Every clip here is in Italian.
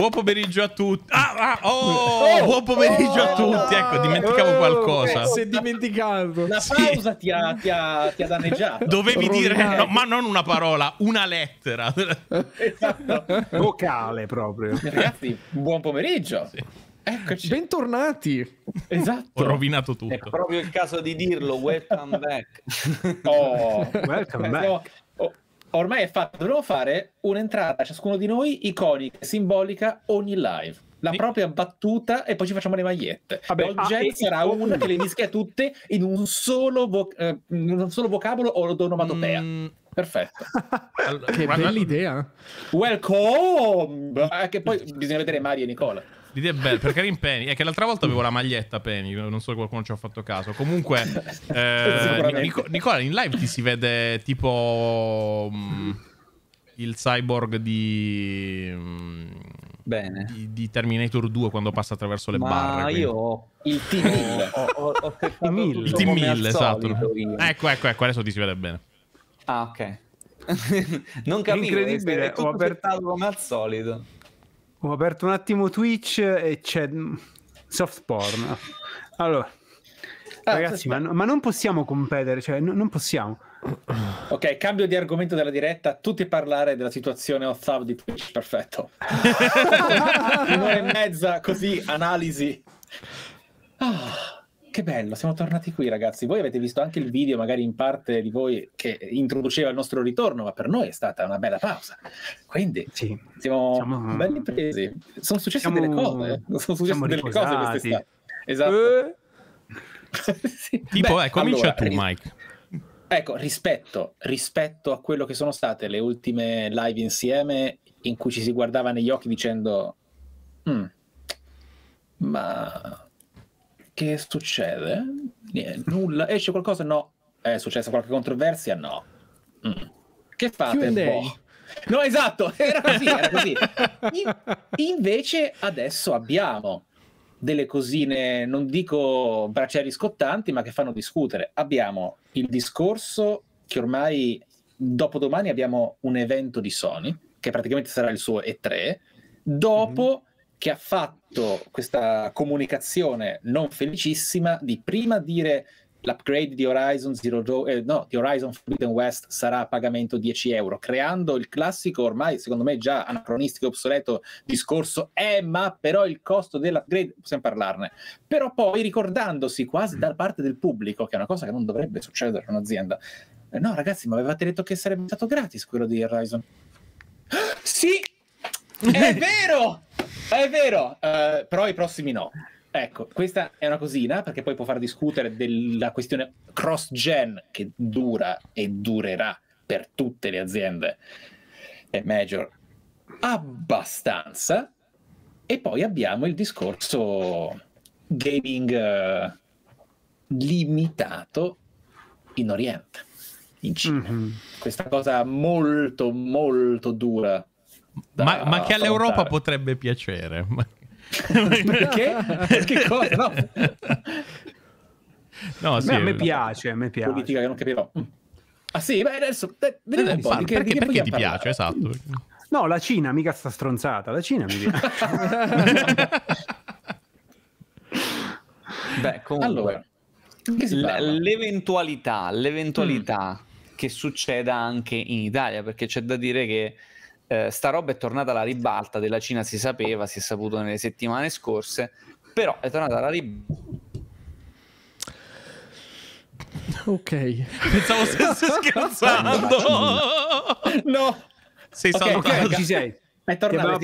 Buon pomeriggio a tutti. Ah, ah, oh, oh, buon pomeriggio oh, a tutti. Ecco, dimenticavo qualcosa. Si è dimenticato. La pausa ti, ha, ti, ha, ti, ha, danneggiato. Dovevi Rognare. dire, no, ma non una parola, una lettera. Esatto. Vocale proprio. Ragazzi, buon pomeriggio. Sì. Eccoci. Bentornati. Esatto. Ho rovinato tutto. È proprio il caso di dirlo. Welcome back. Oh, welcome back ormai è fatto, dobbiamo fare un'entrata a ciascuno di noi iconica, simbolica ogni live. La propria battuta e poi ci facciamo le magliette. Vabbè, Ogget ah, sarà oh, una che le mischia tutte in un solo, vo- eh, in un solo vocabolo o onomatopea. Mm. Perfetto. che bella idea. Welcome! Eh, che poi bisogna vedere Mario e Nicola. L'idea è bella, perché era in Penny. È che l'altra volta avevo la maglietta Penny, non so se qualcuno ci ha fatto caso. Comunque, eh, Nic- Nicola, in live ti si vede tipo mh, mm, il cyborg di... Mh, mm, Bene. Di, di, Terminator 2 quando passa attraverso le Ma barre. Ma io ho il T-1000. ho, ho, ho il T-1000, esatto. Solito, ecco, ecco, ecco, adesso ti si vede bene. Ah, ok. non capisco. Incredibile, ho apertato come al solito. Ho aperto un attimo Twitch e c'è soft porn. Allora, ah, ragazzi, ma, ma, non possiamo competere, cioè no, non possiamo. Ok, cambio di argomento della diretta, tutti parlare della situazione hot di Twitch, perfetto. Un'ora e mezza così, analisi. Ah. Che bello, siamo tornati qui ragazzi. Voi avete visto anche il video, magari in parte di voi, che introduceva il nostro ritorno, ma per noi è stata una bella pausa. Quindi sì, siamo, siamo belli presi. Sono successe siamo, delle cose. Eh. Sono successe delle riposati. cose quest'estate. Esatto. Eh. sì. Tipo, Beh, eh, comincia allora, tu, Mike. Ecco, rispetto, rispetto a quello che sono state le ultime live insieme in cui ci si guardava negli occhi dicendo... Mm, ma che succede? Niente, nulla. Esce qualcosa? No. È successa qualche controversia? No. Mm. Che fate? Boh. No, esatto, era così, era così. In- invece adesso abbiamo delle cosine, non dico braccieri scottanti, ma che fanno discutere. Abbiamo il discorso che ormai dopodomani abbiamo un evento di Sony, che praticamente sarà il suo E3, dopo mm-hmm che ha fatto questa comunicazione non felicissima di prima dire l'upgrade di Horizon, Zero, eh, no, di Horizon Forbidden West sarà a pagamento 10 euro, creando il classico, ormai secondo me già anacronistico e obsoleto discorso, eh ma però il costo dell'upgrade, possiamo parlarne, però poi ricordandosi quasi da parte del pubblico, che è una cosa che non dovrebbe succedere a un'azienda, eh, no ragazzi ma avevate detto che sarebbe stato gratis quello di Horizon. sì, è vero! Eh, è vero, uh, però i prossimi no. Ecco, questa è una cosina perché poi può far discutere della questione cross-gen che dura e durerà per tutte le aziende e major abbastanza. E poi abbiamo il discorso gaming uh, limitato in Oriente, in Cina. Mm -hmm. Questa cosa molto, molto dura ma, ma, che all'Europa potrebbe piacere. Perché? Perché cosa? No. no a, sì, me, a me piace, a me piace. Politica che non capirò. Ah sì, beh adesso eh, vediamo eh, un po'. Di che, perché, di che perché ti parlare? piace, esatto. No, la Cina, mica sta stronzata, la Cina mi piace. beh, comunque... Allora, l'eventualità, l'eventualità mm. che succeda anche in Italia, perché c'è da dire che eh, sta roba è tornata alla ribalta della Cina, si sapeva, si è saputo nelle settimane scorse, però è tornata alla ribalta. Ok, pensavo stessi scherzando. no, sei okay, okay, okay, ci sei. È tornato.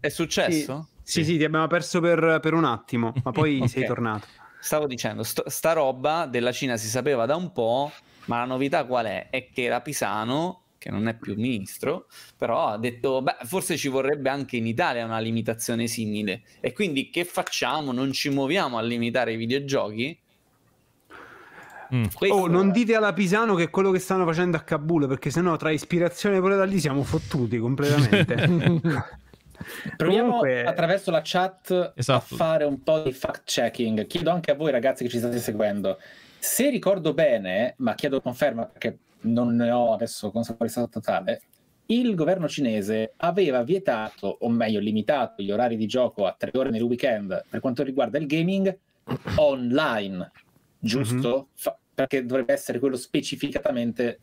È successo? Sì, sì, sì, ti abbiamo perso per, per un attimo, ma poi okay. sei tornato. Stavo dicendo, st- sta roba della Cina si sapeva da un po', ma la novità qual è? È che la Pisano che non è più ministro, però ha detto, beh, forse ci vorrebbe anche in Italia una limitazione simile. E quindi che facciamo? Non ci muoviamo a limitare i videogiochi? Mm. Oh, non dite alla Pisano che è quello che stanno facendo a Kabul, perché sennò tra ispirazione pure da lì siamo fottuti completamente. Proviamo Comunque... attraverso la chat esatto. a fare un po' di fact checking. Chiedo anche a voi ragazzi che ci state seguendo. Se ricordo bene, ma chiedo conferma perché non ne ho adesso consapevolezza totale, il governo cinese aveva vietato, o meglio limitato, gli orari di gioco a tre ore nel weekend per quanto riguarda il gaming online, giusto? Mm-hmm. Fa- perché dovrebbe essere quello specificatamente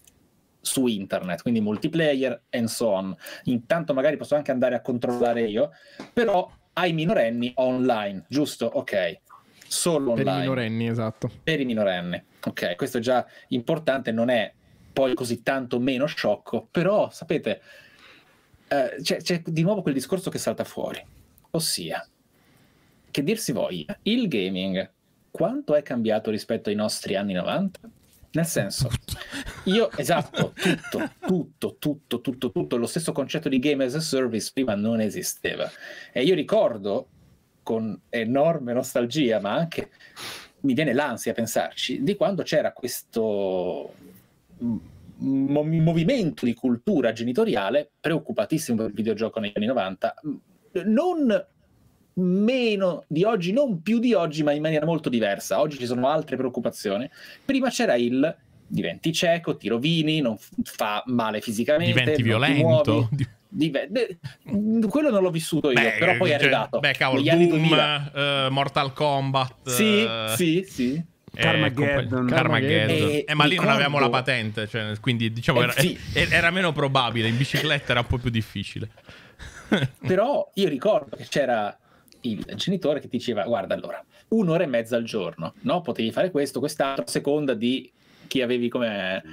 su internet, quindi multiplayer and so on. Intanto magari posso anche andare a controllare io, però ai minorenni online, giusto? Ok. Solo online. Per i minorenni, esatto. Per i minorenni. Ok, questo è già importante, non è poi così tanto meno sciocco, però sapete, eh, c'è, c'è di nuovo quel discorso che salta fuori, ossia che dirsi voglia, il gaming quanto è cambiato rispetto ai nostri anni 90? Nel senso, io esatto, tutto, tutto, tutto, tutto, tutto, lo stesso concetto di game as a service prima non esisteva. E io ricordo con enorme nostalgia, ma anche mi viene l'ansia a pensarci, di quando c'era questo movimento di cultura genitoriale preoccupatissimo per il videogioco negli anni 90, non meno di oggi, non più di oggi, ma in maniera molto diversa. Oggi ci sono altre preoccupazioni. Prima c'era il diventi cieco, ti rovini, non fa male fisicamente, diventi violento. Div- quello non l'ho vissuto io, beh, però poi è cioè, arrivato. Beh, cavolo, Doom, uh, Mortal Kombat. Sì, uh... sì, sì. Eh, Carmageddon. Eh, Carmageddon. Eh, ma lì non avevamo la patente, cioè, quindi diciamo eh, era, sì. era, meno probabile, in bicicletta era un po' più difficile. Però io ricordo che c'era il genitore che ti diceva guarda allora, un'ora e mezza al giorno, no? Potevi fare questo, quest'altro, a seconda di chi avevi come,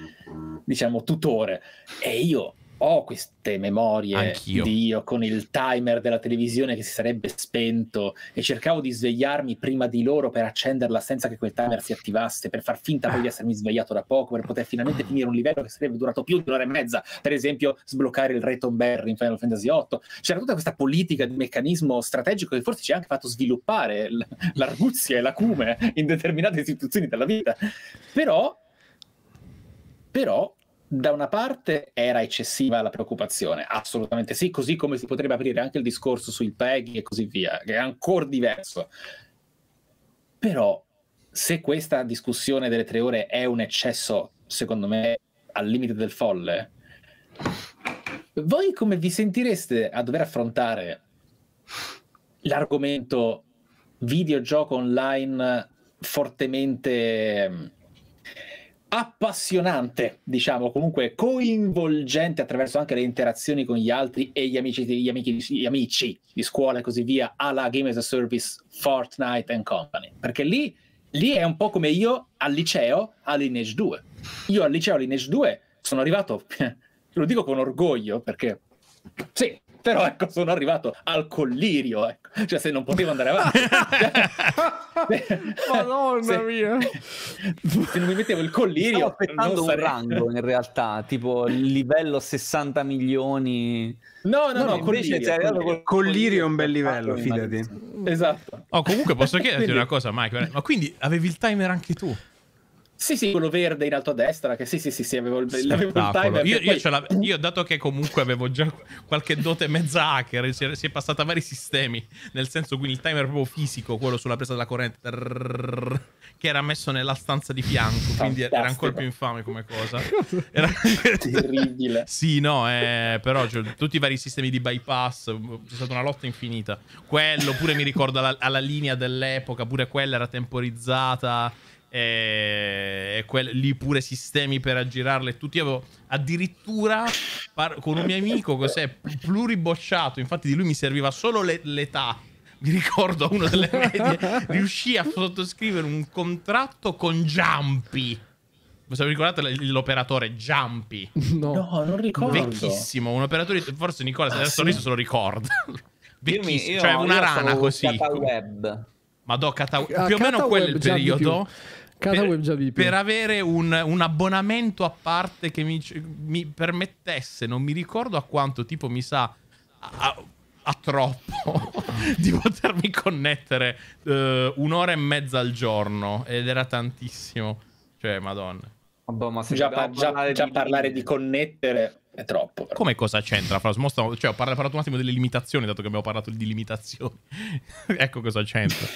diciamo, tutore. E io ho queste memorie Anch'io. di io con il timer della televisione che si sarebbe spento e cercavo di svegliarmi prima di loro per accenderla senza che quel timer si attivasse, per far finta poi di essermi svegliato da poco, per poter finalmente ah. finire un livello che sarebbe durato più di un'ora e mezza, per esempio sbloccare il Rayton Berry in Final Fantasy VIII. C'era tutta questa politica di meccanismo strategico che forse ci ha anche fatto sviluppare l- l'arguzia e l'acume in determinate istituzioni della vita. Però però da una parte era eccessiva la preoccupazione, assolutamente sì, così come si potrebbe aprire anche il discorso sul PEG e così via, che è ancora diverso. Però se questa discussione delle tre ore è un eccesso, secondo me, al limite del folle, voi come vi sentireste a dover affrontare l'argomento videogioco online fortemente appassionante, diciamo, comunque coinvolgente attraverso anche le interazioni con gli altri e gli amici, gli amici, gli amici di scuola e così via, alla Game as a Service, Fortnite and Company. Perché lì, lì è un po' come io al liceo a Lineage 2. Io al liceo a Lineage 2 sono arrivato, lo dico con orgoglio perché sì, però ecco sono arrivato al collirio ecco. cioè se non potevo andare avanti madonna se, mia se non mi mettevo il collirio Stavo aspettando un rango in realtà tipo livello 60 milioni no no no, no collirio, collirio, collirio, è un bel livello fidati esatto oh, comunque posso chiederti una cosa Mike ma quindi avevi il timer anche tu sì, sì, quello verde in alto a destra, che sì, sì, sì, sì avevo il, l'avevo il timer. Io, io, poi... io, dato che comunque avevo già qualche dote mezza hacker, si è, si è passata a vari sistemi, nel senso quindi il timer proprio fisico, quello sulla presa della corrente, trrr, che era messo nella stanza di fianco, Fantastico. quindi era ancora più infame come cosa. Era... Terribile. sì, no, eh, però cioè, tutti i vari sistemi di bypass, c'è stata una lotta infinita. Quello pure mi ricordo alla, alla linea dell'epoca, pure quella era temporizzata e quel, lì pure sistemi per aggirarle tutti. avevo addirittura par- con un mio amico cos'è pluribocciato, infatti di lui mi serviva solo le- l'età. Mi ricordo uno delle medie riuscì a sottoscrivere un contratto con Giampi. Se vi ricordate l'operatore Giampi? No. non ricordo. Vecchissimo, un operatore, forse Nicola se ah, adesso sì? se lo ricorda. Vecchissimo, io cioè una rana così. Web. Madò, cata... più o meno quel periodo per, per, avere un, un, abbonamento a parte che mi, mi, permettesse, non mi ricordo a quanto, tipo mi sa a, a troppo, di potermi connettere uh, un'ora e mezza al giorno ed era tantissimo. Cioè, madonna. Vabbè, ma se già, par- già, parlare, già di... parlare di connettere è troppo. Però. Come cosa c'entra? Cioè, ho parlato un attimo delle limitazioni, dato che abbiamo parlato di limitazioni. ecco cosa c'entra.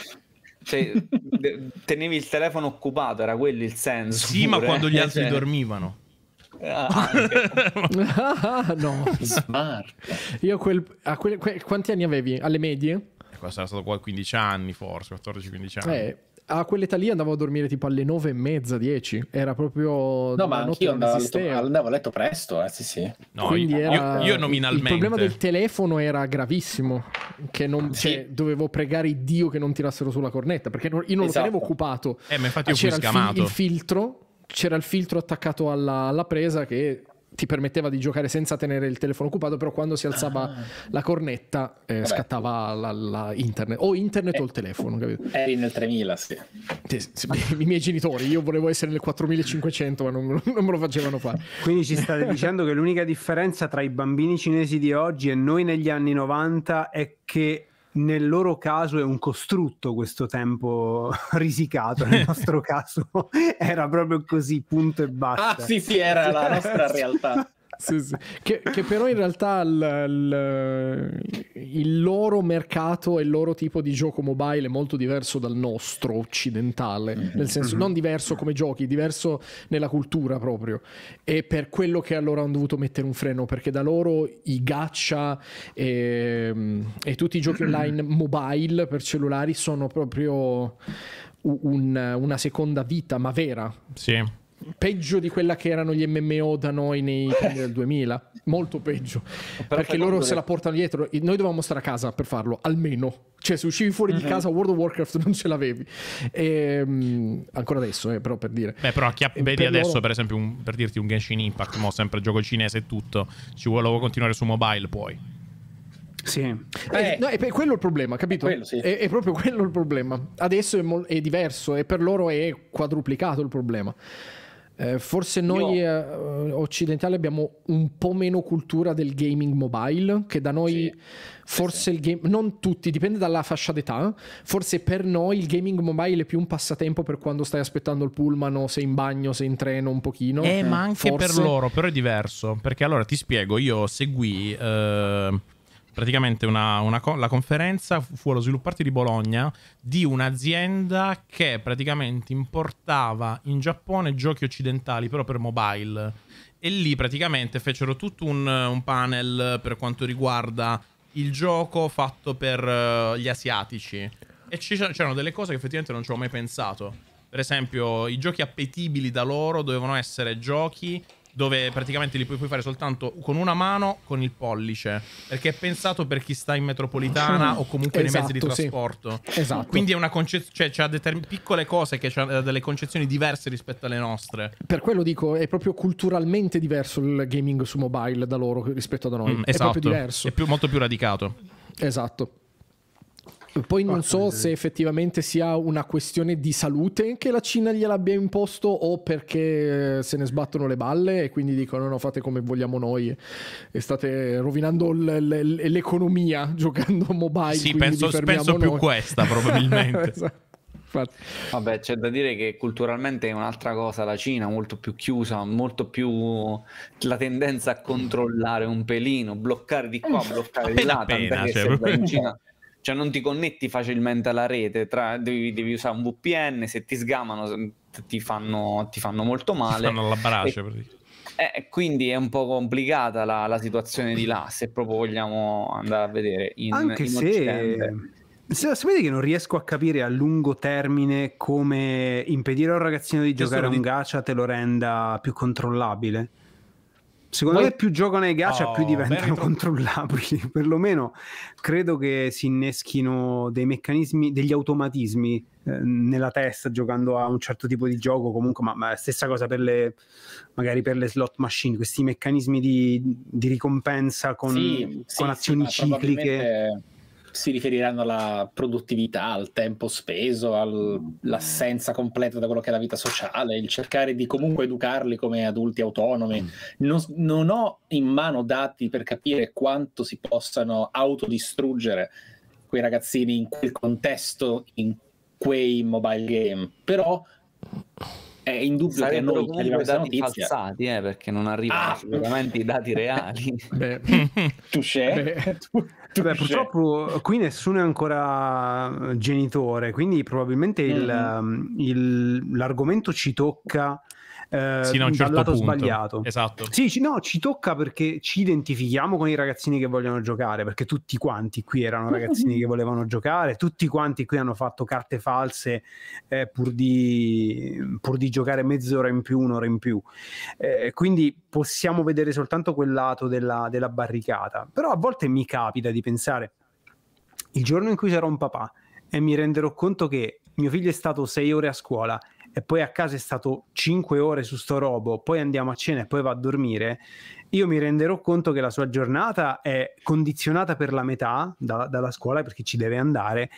Cioè, tenevi il telefono occupato, era quello il senso. Sì, pure, ma quando gli eh. altri cioè... dormivano. Ah, ah, no, Smart. io quel, a quel, quel, quanti anni avevi? Alle medie? Eh, Questo era stato qua 15 anni, forse 14-15 anni. Eh, a quell'età lì andavo a dormire tipo alle nove e mezza, dieci. Era proprio. No, ma anch'io andavo, letto, andavo a letto presto, eh, sì, sì. No, Quindi io, era, io, nominalmente. Il problema del telefono era gravissimo. Che non, sì. cioè, dovevo pregare Dio che non tirassero sulla cornetta perché non, io non esatto. lo tenevo esatto. occupato. Eh, ma infatti io ho scamato. il, fi- il filtro c'era il filtro attaccato alla, alla, presa che ti permetteva di giocare senza tenere il telefono occupato, però quando si alzava ah. la cornetta eh, scattava la, la, internet, o internet eh, o il eh. telefono. Capito? Eh, eri nel 3000, sì. I miei genitori, io volevo essere nel 4500, ma non, non me lo facevano fare. Quindi ci state dicendo che l'unica differenza tra i bambini cinesi di oggi e noi negli anni 90 è che nel loro caso è un costrutto questo tempo risicato, nel nostro caso era proprio così, punto e basta. Ah sì sì, era la nostra realtà sì, sì. Che, che, però in realtà il, il, loro mercato e il loro tipo di gioco mobile è molto diverso dal nostro occidentale, mm-hmm. nel senso mhm. non diverso come giochi, diverso nella cultura proprio. E per quello che allora hanno dovuto mettere un freno, perché da loro i gacha e, e tutti i giochi online mobile per cellulari sono proprio... Un, una seconda vita, ma vera. Sì peggio di quella che erano gli MMO da noi nei primi del 2000, molto peggio, perché loro se la portano dietro, noi dovevamo stare a casa per farlo, almeno, cioè se uscivi fuori mm-hmm. di mhm. casa World of Warcraft non ce l'avevi, e, um, ancora adesso eh, però per dire. Beh però chi eh, vedi per adesso loro... per esempio un, per dirti un Genshin Impact, mo sempre gioco cinese e tutto, ci volevo continuare su mobile poi. Sì. Eh, eh, no, è, è quello il problema, capito? È, quello, sì. è, è proprio quello il problema. Adesso mo- è, diverso e per loro è quadruplicato il problema. Eh, forse noi Io... Eh, occidentali abbiamo un po' meno cultura del gaming mobile, che da noi sì. forse sì, il game, non tutti, dipende dalla fascia d'età, forse per noi il gaming mobile è più un passatempo per quando stai aspettando il pullman o sei in bagno, sei in treno un pochino. Eh, eh ma anche forse... per loro, però è diverso, perché allora ti spiego, io seguì... Eh praticamente una, una co- la conferenza fu allo svilupparti di Bologna di un'azienda che praticamente importava in Giappone giochi occidentali però per mobile e lì praticamente fecero tutto un, un panel per quanto riguarda il gioco fatto per uh, gli asiatici e c'erano delle cose che effettivamente non ci avevo mai pensato per esempio i giochi appetibili da loro dovevano essere giochi dove praticamente li puoi, puoi fare soltanto con una mano, con il pollice, perché è pensato per chi sta in metropolitana o comunque esatto, nei mezzi di esatto, trasporto. Sì. Esatto. Quindi è una concezione, cioè ha piccole cose che ha eh, delle concezioni diverse rispetto alle nostre. Per quello dico, è proprio culturalmente diverso il gaming su mobile da loro rispetto da noi. Mm, esatto. È proprio diverso. È più, molto più radicato. Esatto. Poi non so se effettivamente sia una questione di salute che la Cina gliel'abbia imposto o perché se ne sbattono le balle e quindi dicono no, fate come vogliamo noi e state rovinando l'economia giocando mobile. Sì, penso, penso più questa probabilmente. esatto. Vabbè, c'è da dire che culturalmente è un'altra cosa la Cina, molto più chiusa, molto più la tendenza a controllare un pelino, bloccare di qua, eh, bloccare di là. Appena, cioè, proprio... in Cina cioè non ti connetti facilmente alla rete, tra, devi, devi, usare un VPN, se ti sgamano ti fanno, ti fanno molto male. Ti fanno la brace. E, eh, quindi è un po' complicata la, la, situazione di là, se proprio vogliamo andare a vedere. In, Anche in se... se... Sapete che non riesco a capire a lungo termine come impedire a un ragazzino di giocare a un di... gacha te lo renda più controllabile? Secondo Voi... me più giocano ai gacha oh, più diventano controllabili, perlomeno credo che si inneschino dei meccanismi, degli automatismi eh, nella testa giocando a un certo tipo di gioco comunque, ma, ma stessa cosa per le, magari per le slot machine, questi meccanismi di, di ricompensa con, sì, con sì, azioni sì, cicliche. Probabilmente si riferiranno alla produttività, al tempo speso, all'assenza completa da quello che è la vita sociale, il cercare di comunque educarli come adulti autonomi. Mm. Non, non ho in mano dati per capire quanto si possano autodistruggere quei ragazzini in quel contesto, in quei mobile game, però è indubbio che a noi ci arriva questa notizia falsati, eh, perché non arrivano ah! sicuramente i dati reali tu c'è Beh, purtroppo qui nessuno è ancora eh, genitore quindi probabilmente mm-hmm. il, ehm, il, l'argomento ci tocca eh, sì, no, un certo lato punto. sbagliato. Esatto. Sì, no, ci tocca perché ci identifichiamo con i ragazzini che vogliono giocare, perché tutti quanti qui erano ragazzini che volevano giocare, tutti quanti qui hanno fatto carte false eh, pur, di, pur, di, giocare mezz'ora in più, un'ora in più. Eh, quindi possiamo vedere soltanto quel lato della, della barricata. Però a volte mi capita di pensare, il giorno in cui sarò un papà e mi renderò conto che mio figlio è stato sei ore a scuola e poi a casa è stato 5 ore su sto robo, poi andiamo a cena e poi va a dormire, io mi renderò conto che la sua giornata è condizionata per la metà da, dalla scuola perché ci deve andare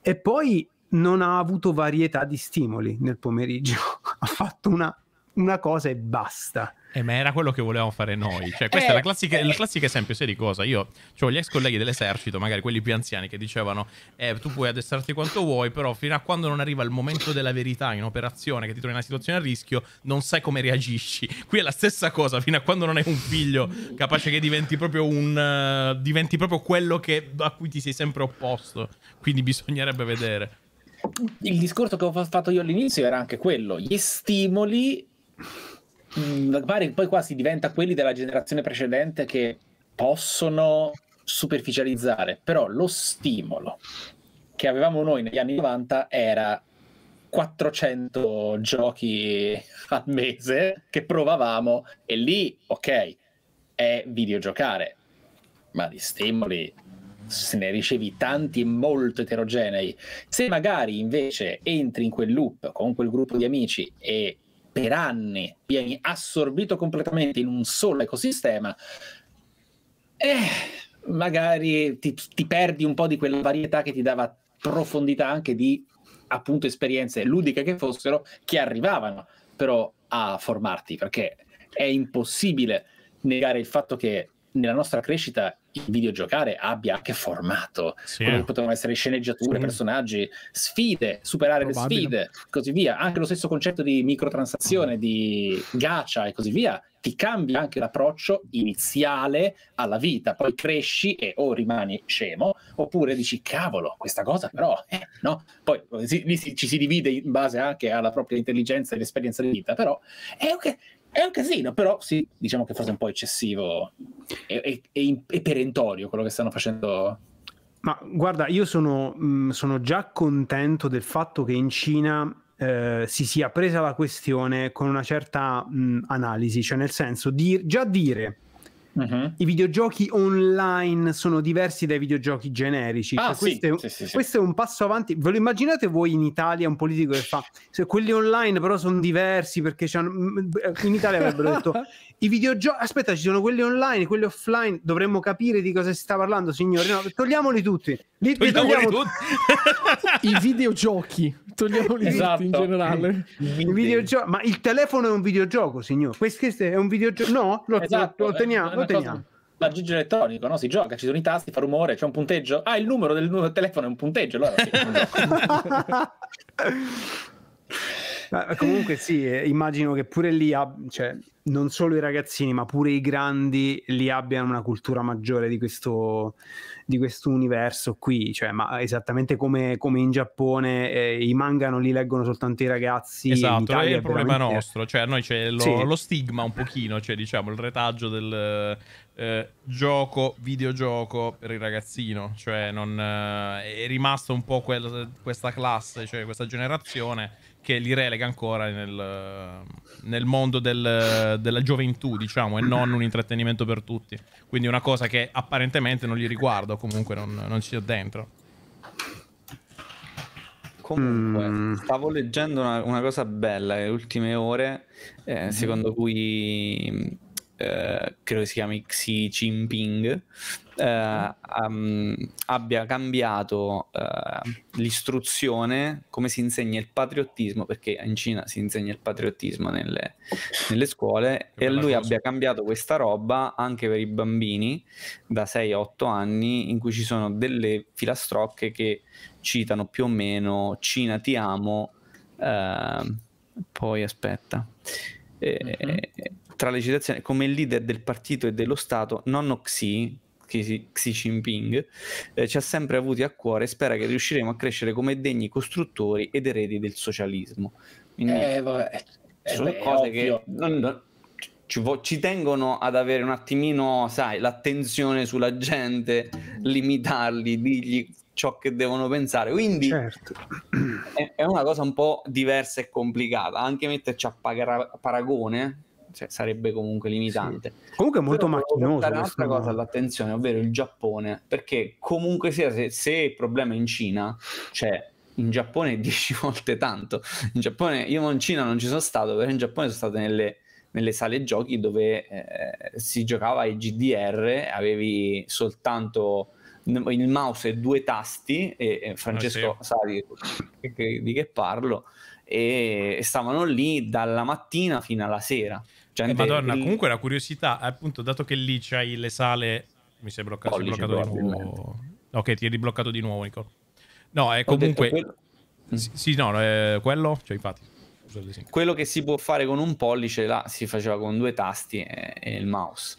e poi non ha avuto varietà di stimoli nel pomeriggio, ha fatto una una cosa e basta. Eh, ma era quello che volevamo fare noi. Cioè, questa eh, è classica, eh. il classico esempio, sai di cosa? Io cioè, gli ex colleghi dell'esercito, magari quelli più anziani, che dicevano: eh, tu puoi addestrarti quanto vuoi, però fino a quando non arriva il momento della verità in operazione, che ti trovi in una situazione a rischio, non sai come reagisci. Qui è la stessa cosa, fino a quando non hai un figlio capace che diventi proprio un. Uh, diventi proprio quello che, a cui ti sei sempre opposto. Quindi bisognerebbe vedere. Il discorso che ho fatto io all'inizio era anche quello, gli stimoli Mm, pare che poi quasi diventa quelli della generazione precedente che possono superficializzare, però lo stimolo che avevamo noi negli anni 90 era 400 giochi al mese che provavamo e lì, ok, è videogiocare, ma di stimoli se ne ricevi tanti e molto eterogenei. Se magari invece entri in quel loop con quel gruppo di amici e per anni vieni assorbito completamente in un solo ecosistema, eh, magari ti, ti perdi un po' di quella varietà che ti dava profondità anche di appunto esperienze ludiche che fossero che arrivavano però a formarti perché è impossibile negare il fatto che nella nostra crescita il videogiocare abbia anche formato, sì, eh. potevano essere sceneggiature, sì. personaggi, sfide, superare le sfide, così via. Anche lo stesso concetto di microtransazione, di gacha e così via, ti cambia anche l'approccio iniziale alla vita, poi cresci e o rimani scemo, oppure dici cavolo, questa cosa però, eh, no? Poi eh, si, si, ci si divide in base anche alla propria intelligenza e l'esperienza di vita, però è eh, ok è un casino, però sì, diciamo che forse è un po' eccessivo e, e, e perentorio quello che stanno facendo ma guarda, io sono, mh, mm, sono, già contento del fatto che in Cina eh, si sia presa la questione con una certa mh, mm, analisi, cioè nel senso di già dire Uh-huh. I videogiochi online sono diversi dai videogiochi generici. Ah, cioè, sì, questo, è, sì, sì, questo è, un passo avanti. Ve lo immaginate voi in Italia un politico che fa se cioè, quelli online però sono diversi perché mm, mm, in Italia avrebbero detto i videogiochi aspetta ci sono quelli online, quelli offline, dovremmo capire di cosa si sta parlando signore. no, togliamoli tutti. Li, li togliamo tutti. I videogiochi, togliamoli esatto. tutti in esatto. generale. I videogio- ma il telefono è un videogioco, signore. Questo è un videogioco. No, lo, esatto, lo teniamo. Eh, otteniamo? L'aggeggio elettronico, no? Si gioca, ci sono i tasti, fa rumore, c'è un punteggio. Ah, il numero del, del telefono è un punteggio, allora sì. Ma comunque sì, eh, immagino che pure lì, ab- cioè, non solo i ragazzini, ma pure i grandi li abbiano una cultura maggiore di questo, di questo universo qui. Cioè, ma esattamente come, come in Giappone eh, i manga non li leggono soltanto i ragazzi. Esatto, è il problema nostro. Cioè, noi c'è lo, sì. lo, stigma un pochino, cioè, diciamo, il retaggio del eh, gioco, videogioco per il ragazzino. Cioè, non, eh, è rimasto un po' quel, questa classe, cioè questa generazione che li relega ancora nel, nel mondo del, della gioventù, diciamo, e non un intrattenimento per tutti. Quindi una cosa che apparentemente non gli riguarda, o comunque non, non ci ho dentro. Comunque, mm. stavo leggendo una, una, cosa bella le ultime ore, eh, mm. secondo cui eh, credo si chiami Xi Jinping, eh, um, abbia cambiato eh, l'istruzione, come si insegna il patriottismo, perché in Cina si insegna il patriottismo nelle, nelle scuole, che e lui cosa. abbia cambiato questa roba anche per i bambini da 6-8 anni, in cui ci sono delle filastrocche che citano più o meno Cina ti amo, eh, poi aspetta. E, uh-huh tra le citazioni, come leader del partito e dello Stato, nonno Xi, Xi, Jinping, eh, ci ha sempre avuti a cuore e spera che riusciremo a crescere come degni costruttori ed eredi del socialismo. Quindi, eh, vabbè, sono beh, cose che non, ci, ci, tengono ad avere un attimino, sai, l'attenzione sulla gente, limitarli, dirgli ciò che devono pensare. Quindi certo. è, è, una cosa un po' diversa e complicata, anche metterci a, pagar- a paragone cioè, sarebbe comunque limitante. Sì. Comunque è molto Però macchinoso. Un'altra cosa all'attenzione, ovvero il Giappone, perché comunque sia, se, se il problema è in Cina, cioè in Giappone è 10 volte tanto. In Giappone, io in Cina non ci sono stato, però in Giappone sono stato nelle, nelle sale giochi dove eh, si giocava ai GDR, avevi soltanto il mouse e due tasti, e, e Francesco ah, sì. sa di, di, che parlo, e stavano lì dalla mattina fino alla sera. Gente, eh, Madonna, il... comunque la curiosità, appunto, dato che lì c'hai le sale, mi sei bloccato, sei bloccato di nuovo. Ok, ti eri bloccato di nuovo, Nico. No, è comunque... Sì, sì, no, eh, quello, cioè infatti. Quello che si può fare con un pollice, là si faceva con due tasti e, e il mouse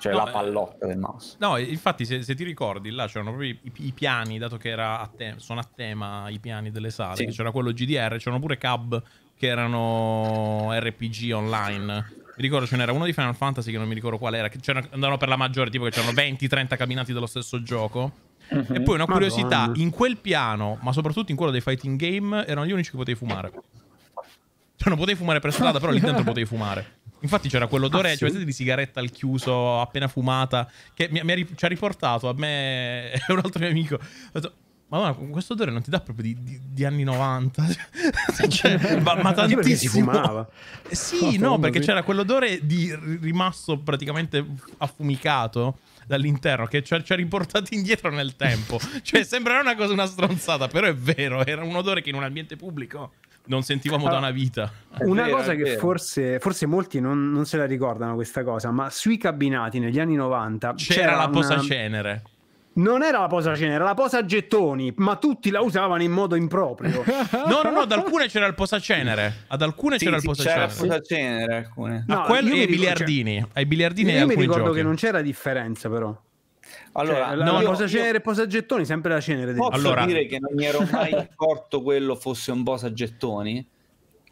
cioè no, la eh, pallotta eh, del mouse. No, infatti, se, se ti ricordi, là c'erano proprio i, i piani, dato che a te- sono a tema i piani delle sale, sì. c'era quello GDR, c'erano pure cab che erano RPG online. Mi ricordo ce n'era uno di Final Fantasy che non mi ricordo qual era, che andavano per la maggiore, tipo che c'erano 20-30 cabinati dello stesso gioco. Uh-huh. E poi una curiosità, Madonna. in quel piano, ma soprattutto in quello dei fighting game, erano gli unici che potevi fumare. Cioè non potevi fumare per strada, però lì dentro potevi fumare. Infatti c'era quell'odore, ah, sì? cioè, di sigaretta al chiuso, appena fumata, che mi, mi ha, ci ha riportato a me e un altro mio amico. Ho detto, ma questo odore non ti dà proprio di, di, di anni 90. cioè, ma, ma tantissimo. Eh, perché si fumava. Sì, oh, no, perché c'era quell'odore di rimasto praticamente affumicato dall'interno che ci ha, ci ha, riportati indietro nel tempo. cioè, sembrava una cosa, una stronzata, però è vero, era un odore che in un ambiente pubblico non sentivamo allora, da ah, una vita. Una vero, cosa che forse, forse, molti non, non, se la ricordano questa cosa, ma sui cabinati negli anni 90 c'era, c'era la posacenere. Una non era la posa cenere, era la posa gettoni, ma tutti la usavano in modo improprio. no, no, no, ad alcune c'era il posa cenere. Ad alcune sì, c'era sì, il posacenere. C'era il posacenere, alcune. No, a quelli e ai biliardini. Cioè, ai biliardini io, io mi ricordo giochi. che non c'era differenza, però. Allora, cioè, no, la io, posa cenere e posa gettoni, sempre la cenere. Posso allora... dire che non mi ero mai accorto quello fosse un posa gettoni?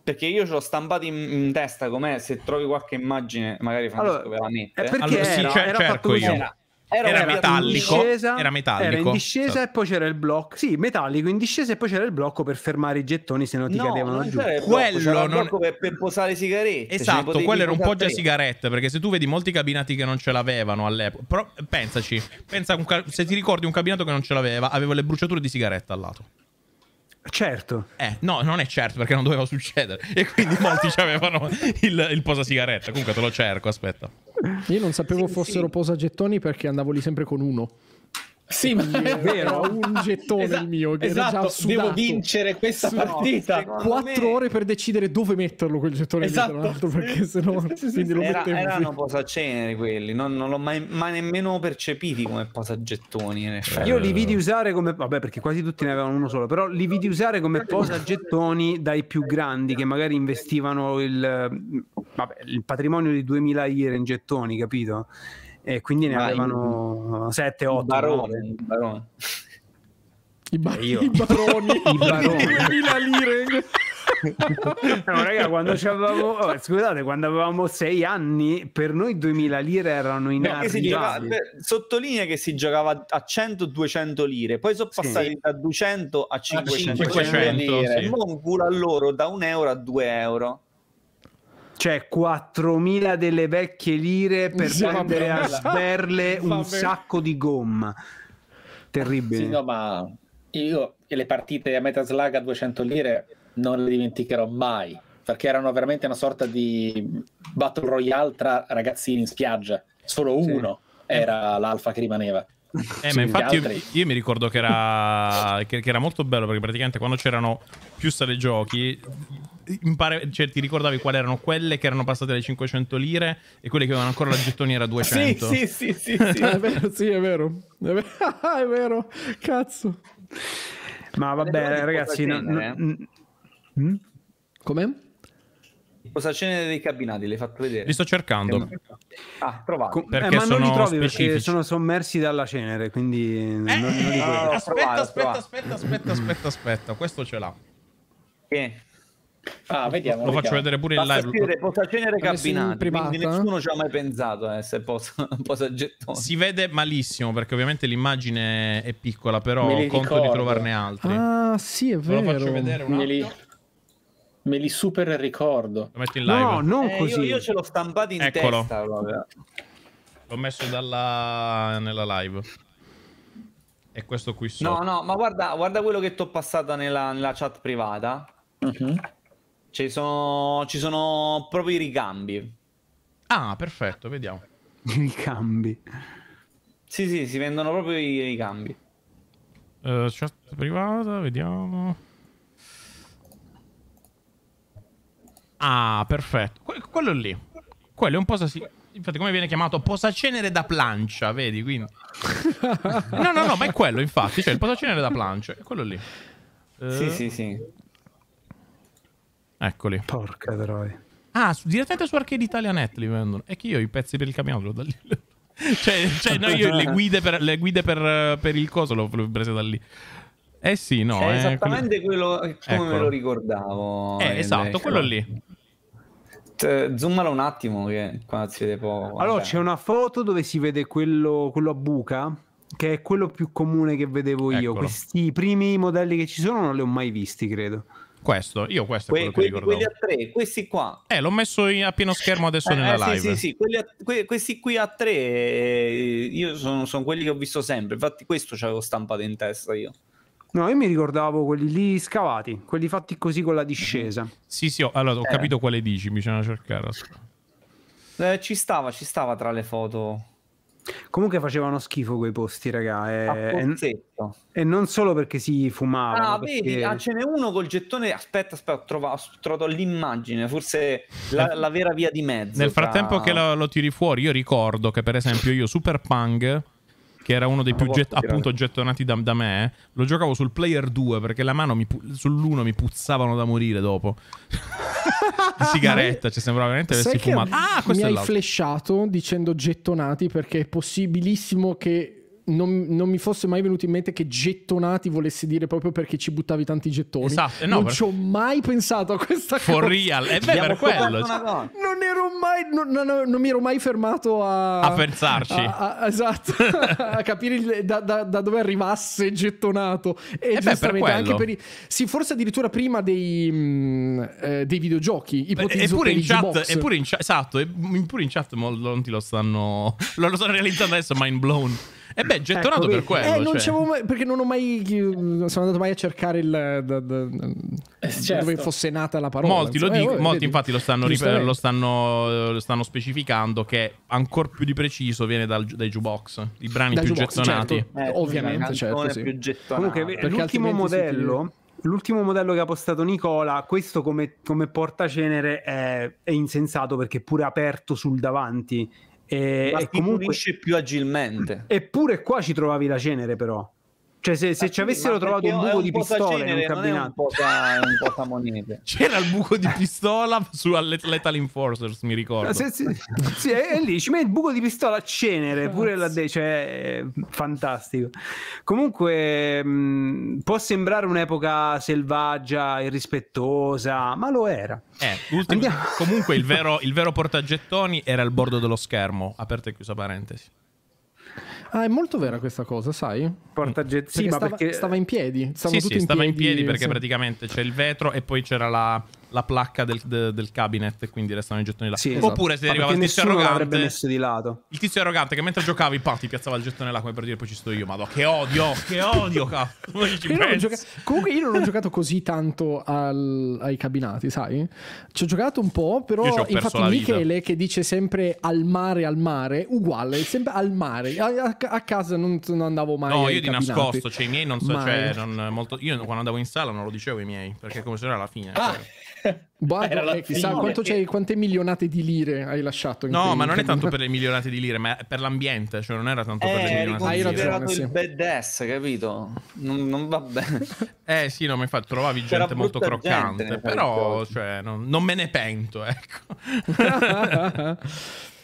perché io ce l'ho stampato in, in testa com'è se trovi qualche immagine magari Francesco allora, eh, veramente perché allora, era, sì, era, era fatto così era, era, era, metallico, discesa, era, metallico. Era in certo. discesa so. e poi c'era il blocco. Sì, metallico in discesa e poi c'era il blocco per fermare i gettoni, se no ti cadevano non giù. C'era quello c'era non... blocco per, per posare sigarette. Esatto, quello era un po' già sigarette, perché se tu vedi molti cabinati che non ce l'avevano all'epoca. Però pensaci, pensa ca... se ti ricordi un cabinato che non ce l'aveva, aveva le bruciature di sigaretta al lato. Certo. Eh, no, non è certo perché non doveva succedere. E quindi molti avevano il, il sigaretta. Comunque te lo cerco, aspetta. Io non sapevo sì, fossero sì. posagettoni perché andavo lì sempre con uno. Sì, ma è vero, un gettone esatto, il mio che esatto, era già esatto, sudato. devo vincere questa no, partita. Quattro me... ore per decidere dove metterlo quel gettone esatto, lì, tra esatto. l'altro, sì. perché sennò sì, sì, lo era, mettevo. Erano ceneri quelli, non, non l'ho mai, mai nemmeno percepiti come posa gettoni. Io li vidi usare come vabbè, perché quasi tutti ne avevano uno solo, però li vidi usare come posagettoni dai più grandi che magari investivano il, vabbè, il patrimonio di 2000 lire in gettoni, capito? e quindi ne Ma avevano 7, 8. Barone, barone. I, ba- io. I baroni, i baroni. 2000 lire. No, raga, quando avevamo, oh, scusate, quando avevamo 6 anni, per noi 2000 lire erano in Sottolinea che si giocava a 100-200 lire, poi sono passati sì. da 200 a 500, a 500 lire. Sì. Non culo a loro da 1 euro a 2 euro. Cioè 4.000 delle vecchie lire per prendere a sberle un sacco di gomma. Terribile. Sì, no, ma io le partite a metà slag a 200 lire non le dimenticherò mai, perché erano veramente una sorta di battle royale tra ragazzini in spiaggia. Solo uno eh. era l'alfa che rimaneva. Eh, ma infatti io, io, mi ricordo che era, che, che era molto bello perché praticamente quando c'erano più sale giochi impare, cioè, ti ricordavi quali erano quelle che erano passate alle 500 lire e quelle che avevano ancora la gettoniera 200. sì, sì, sì, sì, sì, è vero, sì, è vero. È vero, è vero. cazzo. Ma vabbè, ragazzi, no, no, eh. mm, mm? come? Cosa cenere dei cabinati? L'hai fatto vedere? Li sto cercando. Ah, trovato. Perché eh, ma sono non li trovi specifici. perché sono sommersi dalla cenere, quindi... Eh, non, non li oh, aspetta, aspetta, aspetta, aspetta, aspetta, aspetta, questo ce l'ha. Che? Ah, vediamo. Lo faccio vedere pure Basta in live. posso posacenere cabinato. Nessuno ci ha mai pensato eh, se posa, posa gettoni. Si vede malissimo perché ovviamente l'immagine è piccola, però conto di trovarne altri. Ah, sì, è vero. Lo faccio vedere un attimo. Me li, super ricordo. Lo metto in live. No, non eh, così. Io, io, ce l'ho stampato in Eccolo. testa. Proprio. L'ho messo dalla... nella live. E questo qui sotto. No, no, ma guarda, guarda quello che ti ho passato nella, nella chat privata. Uh mhm. -huh. Ci sono, ci sono proprio i ricambi. Ah, perfetto, vediamo. I ricambi. Sì, sì, si vendono proprio i ricambi. Uh, chat privata, vediamo. Ah, perfetto. Que quello lì. Quello è un Si- Infatti, come viene chiamato? Posacenere da plancia, vedi? Quindi... no, no, no, ma è quello, infatti. Cioè, il posacenere da plancia. È quello lì. Uh... Sì, sì, sì. Eccoli. Porca troia. Ah, su, direttamente su Arcade Italianet li vendono. E che io i pezzi per il camion da lì. cioè, cioè no, io le guide per, le guide per, per il coso le ho prese da lì. Eh sì, no. È cioè, eh, esattamente quello, quello eh, come me lo ricordavo. Eh, eh, esatto, quello lì. Zoomalo un attimo che qua si vede poco. Allora c'è una foto dove si vede quello, quello a buca che è quello più comune che vedevo io. Eccolo. Questi primi modelli che ci sono non li ho mai visti, credo. Questo, io questo que- è quello que- che quelli, ricordavo. Quelli a tre, questi qua. Eh, l'ho messo in, a pieno schermo adesso eh, eh nella sì, live. Sì, sì, quelli a, que- questi qui a tre, eh, io sono, sono, quelli che ho visto sempre. Infatti questo ci avevo stampato in testa io. No, io mi ricordavo quelli lì scavati, quelli fatti così con la mhm. discesa. Mm-hmm. Sì, sì, ho, allora ho eh. capito quale dici, bisogna cercare. Eh, ci stava, ci stava tra le foto. Comunque facevano schifo quei posti, raga. Eh, e, e, e non solo perché si fumava. Ah, perché... vedi, ah, ce n'è uno col gettone. Aspetta, aspetta, ho trovato l'immagine, forse la, la, vera via di mezzo. Nel frattempo che lo, lo, tiri fuori, io ricordo che, per esempio, io Super Pang che era uno dei più get- appunto gettonati da, da me, lo giocavo sul player 2 perché la mano pu- sull'1 mi puzzavano da morire dopo. Di sigaretta, cioè sembrava veramente avessi fumato. Ah, mi hai flashato dicendo gettonati perché è possibilissimo che non, non, mi fosse mai venuto in mente che gettonati volesse dire proprio perché ci buttavi tanti gettoni. Esatto, eh, no, non per... ci ho mai pensato a questa For cosa. real, è eh, beh, per quello. Cioè. Non ero mai, non, non, non, mi ero mai fermato a, a pensarci. A, a, esatto, a capire il, da, da, da, dove arrivasse gettonato. E eh beh, per anche per i, sì, forse addirittura prima dei, mh, mm, eh, dei videogiochi. Eppure in, eppure in chat, esatto, eppure in chat molti lo stanno, lo stanno realizzando adesso, mind blown. E eh beh, gettonato ecco, per quello. Eh, non cioè. mai, perché non ho mai. Sono andato mai a cercare il, da, da, eh, certo. dove fosse nata la parola. Molti, lo eh, dico, eh, molti infatti lo stanno, rip- lo, stanno, lo stanno, specificando che ancora più di preciso viene dal, dai jukebox. I brani dai più jukebox, gettonati. Certo. ovviamente, certo. Sì. Più gettonato. Comunque, l'ultimo modello. L'ultimo modello che ha postato Nicola, questo come, come portacenere è, è, insensato perché è pure aperto sul davanti. E, eh, Ma e comunque... pulisce più agilmente. Eppure qua ci trovavi la cenere però. Cioè, se, se ci avessero trovato un buco un di pistola in un cabinato, c'era il buco di pistola su Lethal Enforcers. Mi ricordo, se, ah, se, sì, è, è lì. Ci metti il buco di pistola a cenere pure la D, cioè, fantastico. Comunque, mh, mm, può sembrare un'epoca selvaggia, irrispettosa, ma lo era. Eh, ultimo, comunque, il vero, il vero portagettoni era il bordo dello schermo, aperto e chiusa parentesi. Ah, è molto vera questa cosa, sai? Porta mm. gente. Sì, perché ma stava, perché stava in piedi. Sì, sì, in stava piedi, in piedi perché sì. praticamente c'è il vetro e poi c'era la la placca del, de, del cabinet e quindi restano i gettoni là. Sì, esatto. Oppure se arrivava il tizio arrogante. messo di lato. Il tizio arrogante che mentre giocavi, pa, ti piazzava il gettone là come per dire poi ci sto io. Ma che odio, che odio, io gioca... Comunque io non ho giocato così tanto al... ai cabinati, sai? Ci ho giocato un po', però infatti Michele che dice sempre al mare, al mare, uguale, sempre al mare. A, a casa non, non, andavo mai. No, io di cabinati. nascosto, cioè i miei non so, cioè mai. cioè, non, molto... io quando andavo in sala non lo dicevo i miei, perché come se era la fine. Ah. Cioè... Boh, eh, chissà quanto quante milionate di lire hai lasciato. no, ma non è tanto per le milionate di lire, ma per l'ambiente. Cioè, non era tanto eh, per le eh, milionate di lire. Hai ragione. Sì. il badass, capito? Non, non va bene. Eh sì, no, ma infatti trovavi gente molto croccante. Gente però, cioè, non, non me ne pento, ecco.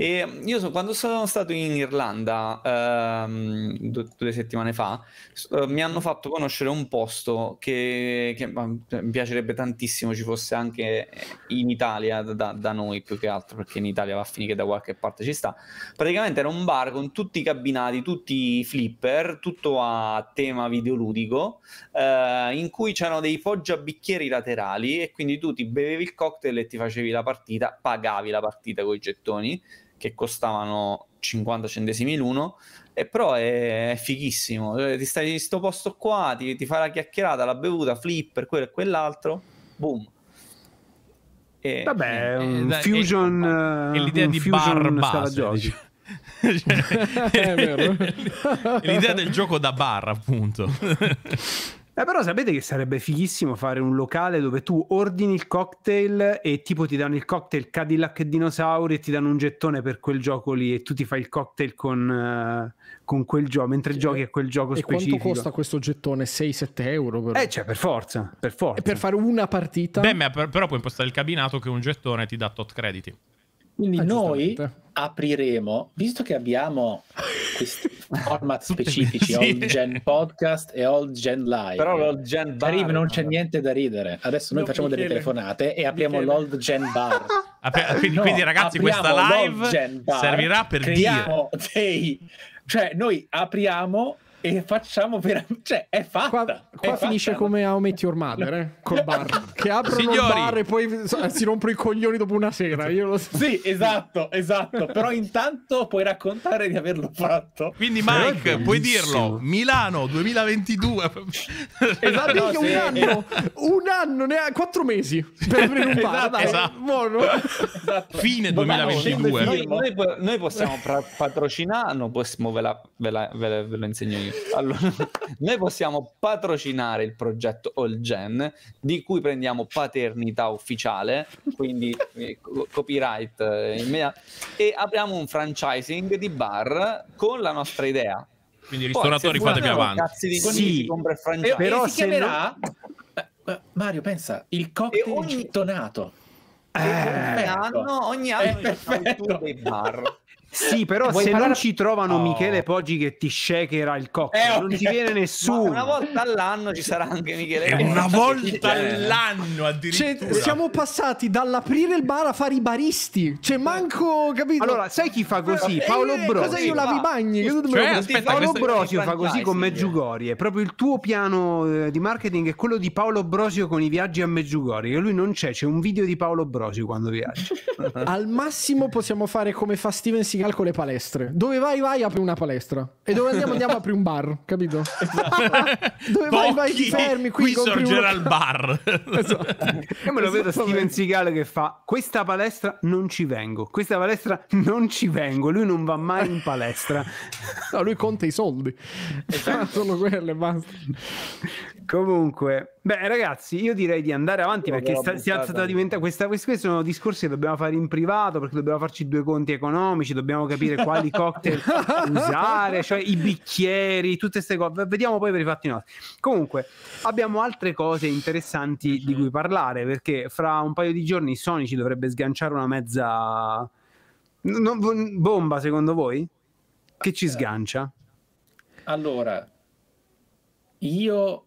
E io so, quando sono stato in Irlanda ehm, due, due, settimane fa, eh, mi hanno fatto conoscere un posto che, che, cioè, mi piacerebbe tantissimo ci fosse anche in Italia, da, da, noi più che altro, perché in Italia va a finire che da qualche parte ci sta. Praticamente era un bar con tutti i cabinati, tutti i flipper, tutto a tema videoludico, eh, in cui c'erano dei poggiabicchieri laterali e quindi tu ti bevevi il cocktail e ti facevi la partita, pagavi la partita con i gettoni che costavano 50 centesimi l'uno, e però è, è fighissimo. Eh, ti stai in questo posto qua, ti, ti fai la chiacchierata, la bevuta, flipper, quello e quell'altro, boom. E, Vabbè, e, eh, un dai, fusion, e, eh, l'idea un di fusion bar base, cioè, l'idea del gioco da bar, appunto. Eh, però sapete che sarebbe fighissimo fare un locale dove tu ordini il cocktail e tipo ti danno il cocktail Cadillac e dinosauri e ti danno un gettone per quel gioco lì e tu ti fai il cocktail con, uh, con quel gioco, mentre sì, giochi a quel eh, gioco e specifico. quanto costa questo gettone? 6-7 euro però. Eh cioè per forza, per forza. E per fare una partita? Beh, però puoi impostare il cabinato che un gettone ti dà tot crediti. Quindi ah, noi apriremo, visto che abbiamo questi format specifici, sì. Old Gen Podcast e Old Gen Live. Però l'Old Gen Bar... Karim, non c'è niente da ridere. Adesso noi no, facciamo Michele. delle telefonate e apriamo Michele. l'Old Gen Bar. Apri- quindi, no, quindi, ragazzi, questa live bar, servirà per creiamo dire... dei... Cioè, noi apriamo e facciamo veramente. Cioè, è fatta. Qua, qua è finisce fatta. come a Ometti Your Mother eh? col bar esatto. che aprono il bar e poi si rompono i coglioni dopo una sera. Io lo so. Sì, esatto, esatto. Però intanto puoi raccontare di averlo fatto. Quindi, Mike, puoi dirlo: Milano 2022. esatto, no, sì, un anno, eh. un anno, neanche quattro mesi per aprire un bar. Esatto, esatto. Buono. Esatto. Fine 2022. Noi, noi, noi, possiamo patrocinare, no, possiamo, ve, la, ve, la, ve, la, ve lo insegno io. Allora, noi possiamo patrocinare il progetto All Gen, di cui prendiamo paternità ufficiale, quindi eh, copyright eh, mea, e apriamo un franchising di bar con la nostra idea. Quindi i ristoratori Poi, più avanti. Cazzi di sì. compra il franchise. Però si chiamerà... No... Eh, eh, Mario, pensa, il cocktail ogni... gettonato. Eh, ogni anno, ogni anno eh, dei bar. Sì, eh, però Vuoi se parlare... non ci trovano oh. Michele Poggi che ti shakerà il cocco, eh, non ci viene nessuno. Ma una volta all'anno ci sarà anche Michele. Poggi. una cioè, volta eh. all'anno addirittura. Cioè, siamo passati dall'aprire il bar a fare i baristi. Cioè, manco, capito? Allora, sai chi fa eh, così? Paolo Brosio. Cosa io lavo i bagni? Cioè, aspetta, Paolo Brosio fa così con Meggiugorie. Proprio il tuo piano di marketing è quello di Paolo Brosio con i viaggi a Meggiugorie, che lui non c'è, c'è un video di Paolo Brosio quando viaggia. Al massimo possiamo fare come fa Steven Seagal musical le palestre. Dove vai, vai, apri una palestra. E dove andiamo, andiamo, apri un bar, capito? Esatto. dove Bocchi, vai, vai, ti fermi. Qui, qui sorgerà uno... il bar. esatto. Io me lo vedo Steven Seagal che fa questa palestra non ci vengo, questa palestra non ci vengo, lui non va mai in palestra. no, lui conta i soldi. Esatto. Sono quelle, basta. Comunque, beh, ragazzi, io direi di andare avanti perché sta, si alza diventa questa, questi, questi sono discorsi che dobbiamo fare in privato perché dobbiamo farci due conti economici, dobbiamo capire quali cocktail usare, cioè i bicchieri, tutte queste cose. Vediamo poi per i fatti nostri. Comunque, abbiamo altre cose interessanti di cui parlare perché fra un paio di giorni Sony ci dovrebbe sganciare una mezza non, bomba, secondo voi? Che ci eh. sgancia? Allora, io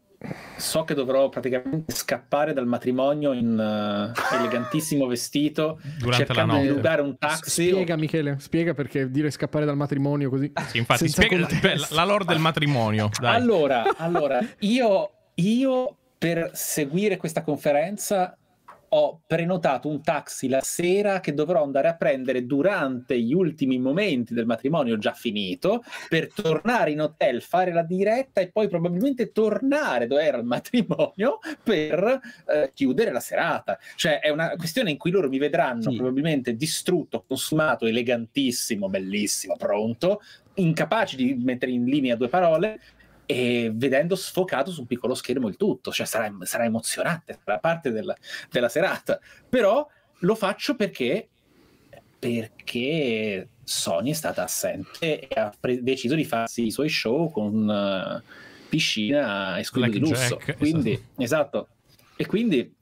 so che dovrò praticamente scappare dal matrimonio in uh, elegantissimo vestito Durante cercando di rubare un taxi. Spiega, Michele, spiega perché dire scappare dal matrimonio così. Sì, infatti, spiega la, la lore del matrimonio. Dai. Allora, allora io, io per seguire questa conferenza ho prenotato un taxi la sera che dovrò andare a prendere durante gli ultimi momenti del matrimonio già finito per tornare in hotel, fare la diretta e poi probabilmente tornare dove era il matrimonio per eh, chiudere la serata. Cioè è una questione in cui loro mi vedranno sì. probabilmente distrutto, consumato, elegantissimo, bellissimo, pronto, incapaci di mettere in linea due parole e vedendo sfocato su un piccolo schermo il tutto, cioè sarà, sarà emozionante, sarà parte della, della serata, però lo faccio perché perché Sony è stata assente e ha pre- deciso di farsi i suoi show con uh, piscina esclusiva like di lusso. Jack, esatto. quindi, esatto. esatto. E quindi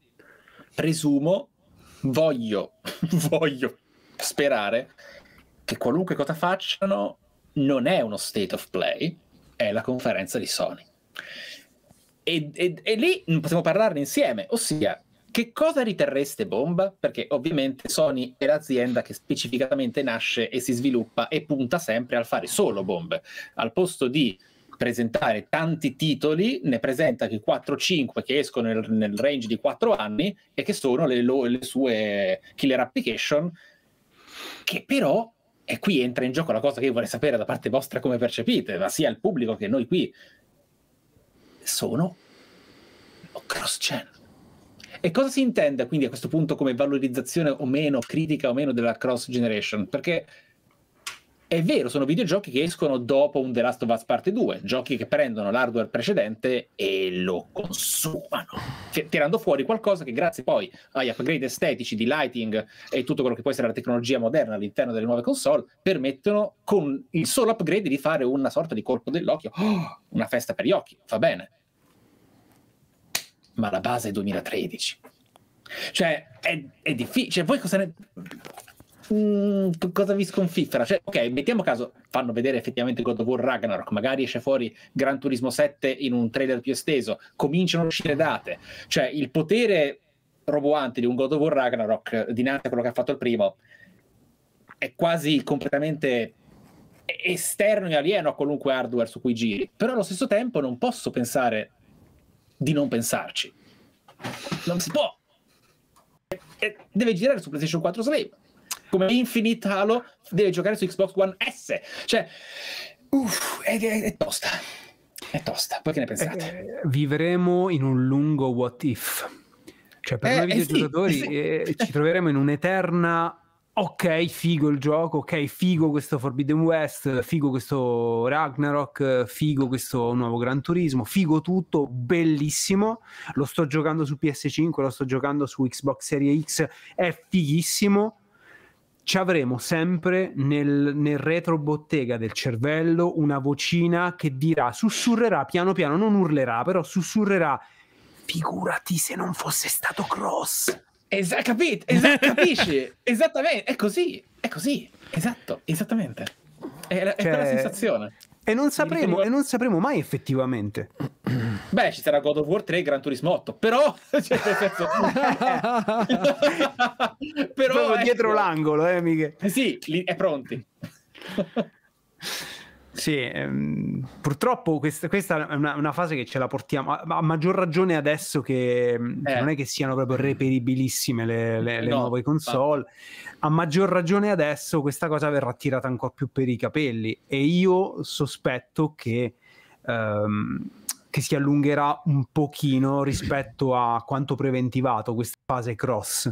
presumo, voglio, voglio sperare che qualunque cosa facciano non è uno state of play, è la conferenza di Sony. E, e, e lì possiamo parlarne insieme, ossia che cosa riterreste bomba? Perché ovviamente Sony è l'azienda che specificatamente nasce e si sviluppa e punta sempre al fare solo bombe, al posto di presentare tanti titoli, ne presenta che 4-5 che escono nel, nel, range di 4 anni e che sono le, lo, le sue killer application, che però e qui entra in gioco la cosa che io vorrei sapere da parte vostra come percepite, ma sia il pubblico che noi qui. Sono cross-gen. E cosa si intende quindi a questo punto come valorizzazione o meno, critica o meno della cross-generation? Perché è vero, sono videogiochi che escono dopo un The Last of Us Parte 2, giochi che prendono l'hardware precedente e lo consumano, tirando fuori qualcosa che grazie poi agli upgrade estetici di lighting e tutto quello che può essere la tecnologia moderna all'interno delle nuove console, permettono con il solo upgrade di fare una sorta di colpo dell'occhio, oh, una festa per gli occhi, va bene. Ma la base è 2013. Cioè, è, è difficile. Cioè, voi cosa ne mh, mm, cosa vi sconfiffera? Cioè, ok, mettiamo caso, fanno vedere effettivamente God of War Ragnarok, magari esce fuori Gran Turismo 7 in un trailer più esteso, cominciano a uscire date, cioè il potere roboante di un God of War Ragnarok dinanzi a quello che ha fatto il primo è quasi completamente esterno e alieno a qualunque hardware su cui giri, però allo stesso tempo non posso pensare di non pensarci. Non si può. deve girare su PlayStation 4 Slave come Infinite Halo deve giocare su Xbox One S. Cioè, uff, è, è, è tosta. È tosta. Poi che ne pensate? Eh, vivremo in un lungo what if. Cioè, per eh, noi eh, videogiocatori sì, sì. Eh, ci troveremo in un'eterna ok, figo il gioco, ok, figo questo Forbidden West, figo questo Ragnarok, figo questo nuovo Gran Turismo, figo tutto, bellissimo. Lo sto giocando su PS5, lo sto giocando su Xbox Serie X, è fighissimo ci avremo sempre nel, nel retrobottega del cervello una vocina che dirà, sussurrerà piano piano, non urlerà, però sussurrerà, figurati se non fosse stato Cross. Esatto, capito, esatto, capisci? Esattamente, è così, è così, esatto, esattamente. È, cioè... quella sensazione. E non, sapremo, e non sapremo mai effettivamente. Beh, ci sarà God of War 3 e Gran Turismo 8, però... Cioè, senso, però Proprio dietro ecco. l'angolo, eh, Miche. Sì, lì, è pronti. Sì, ehm, purtroppo questa, questa è una, una, fase che ce la portiamo, a, a maggior ragione adesso che, mm, eh. che, non è che siano proprio reperibilissime le, le, le no, nuove console, infatti. a maggior ragione adesso questa cosa verrà tirata ancora più per i capelli e io sospetto che... Ehm, che si allungherà un pochino rispetto a quanto preventivato questa fase cross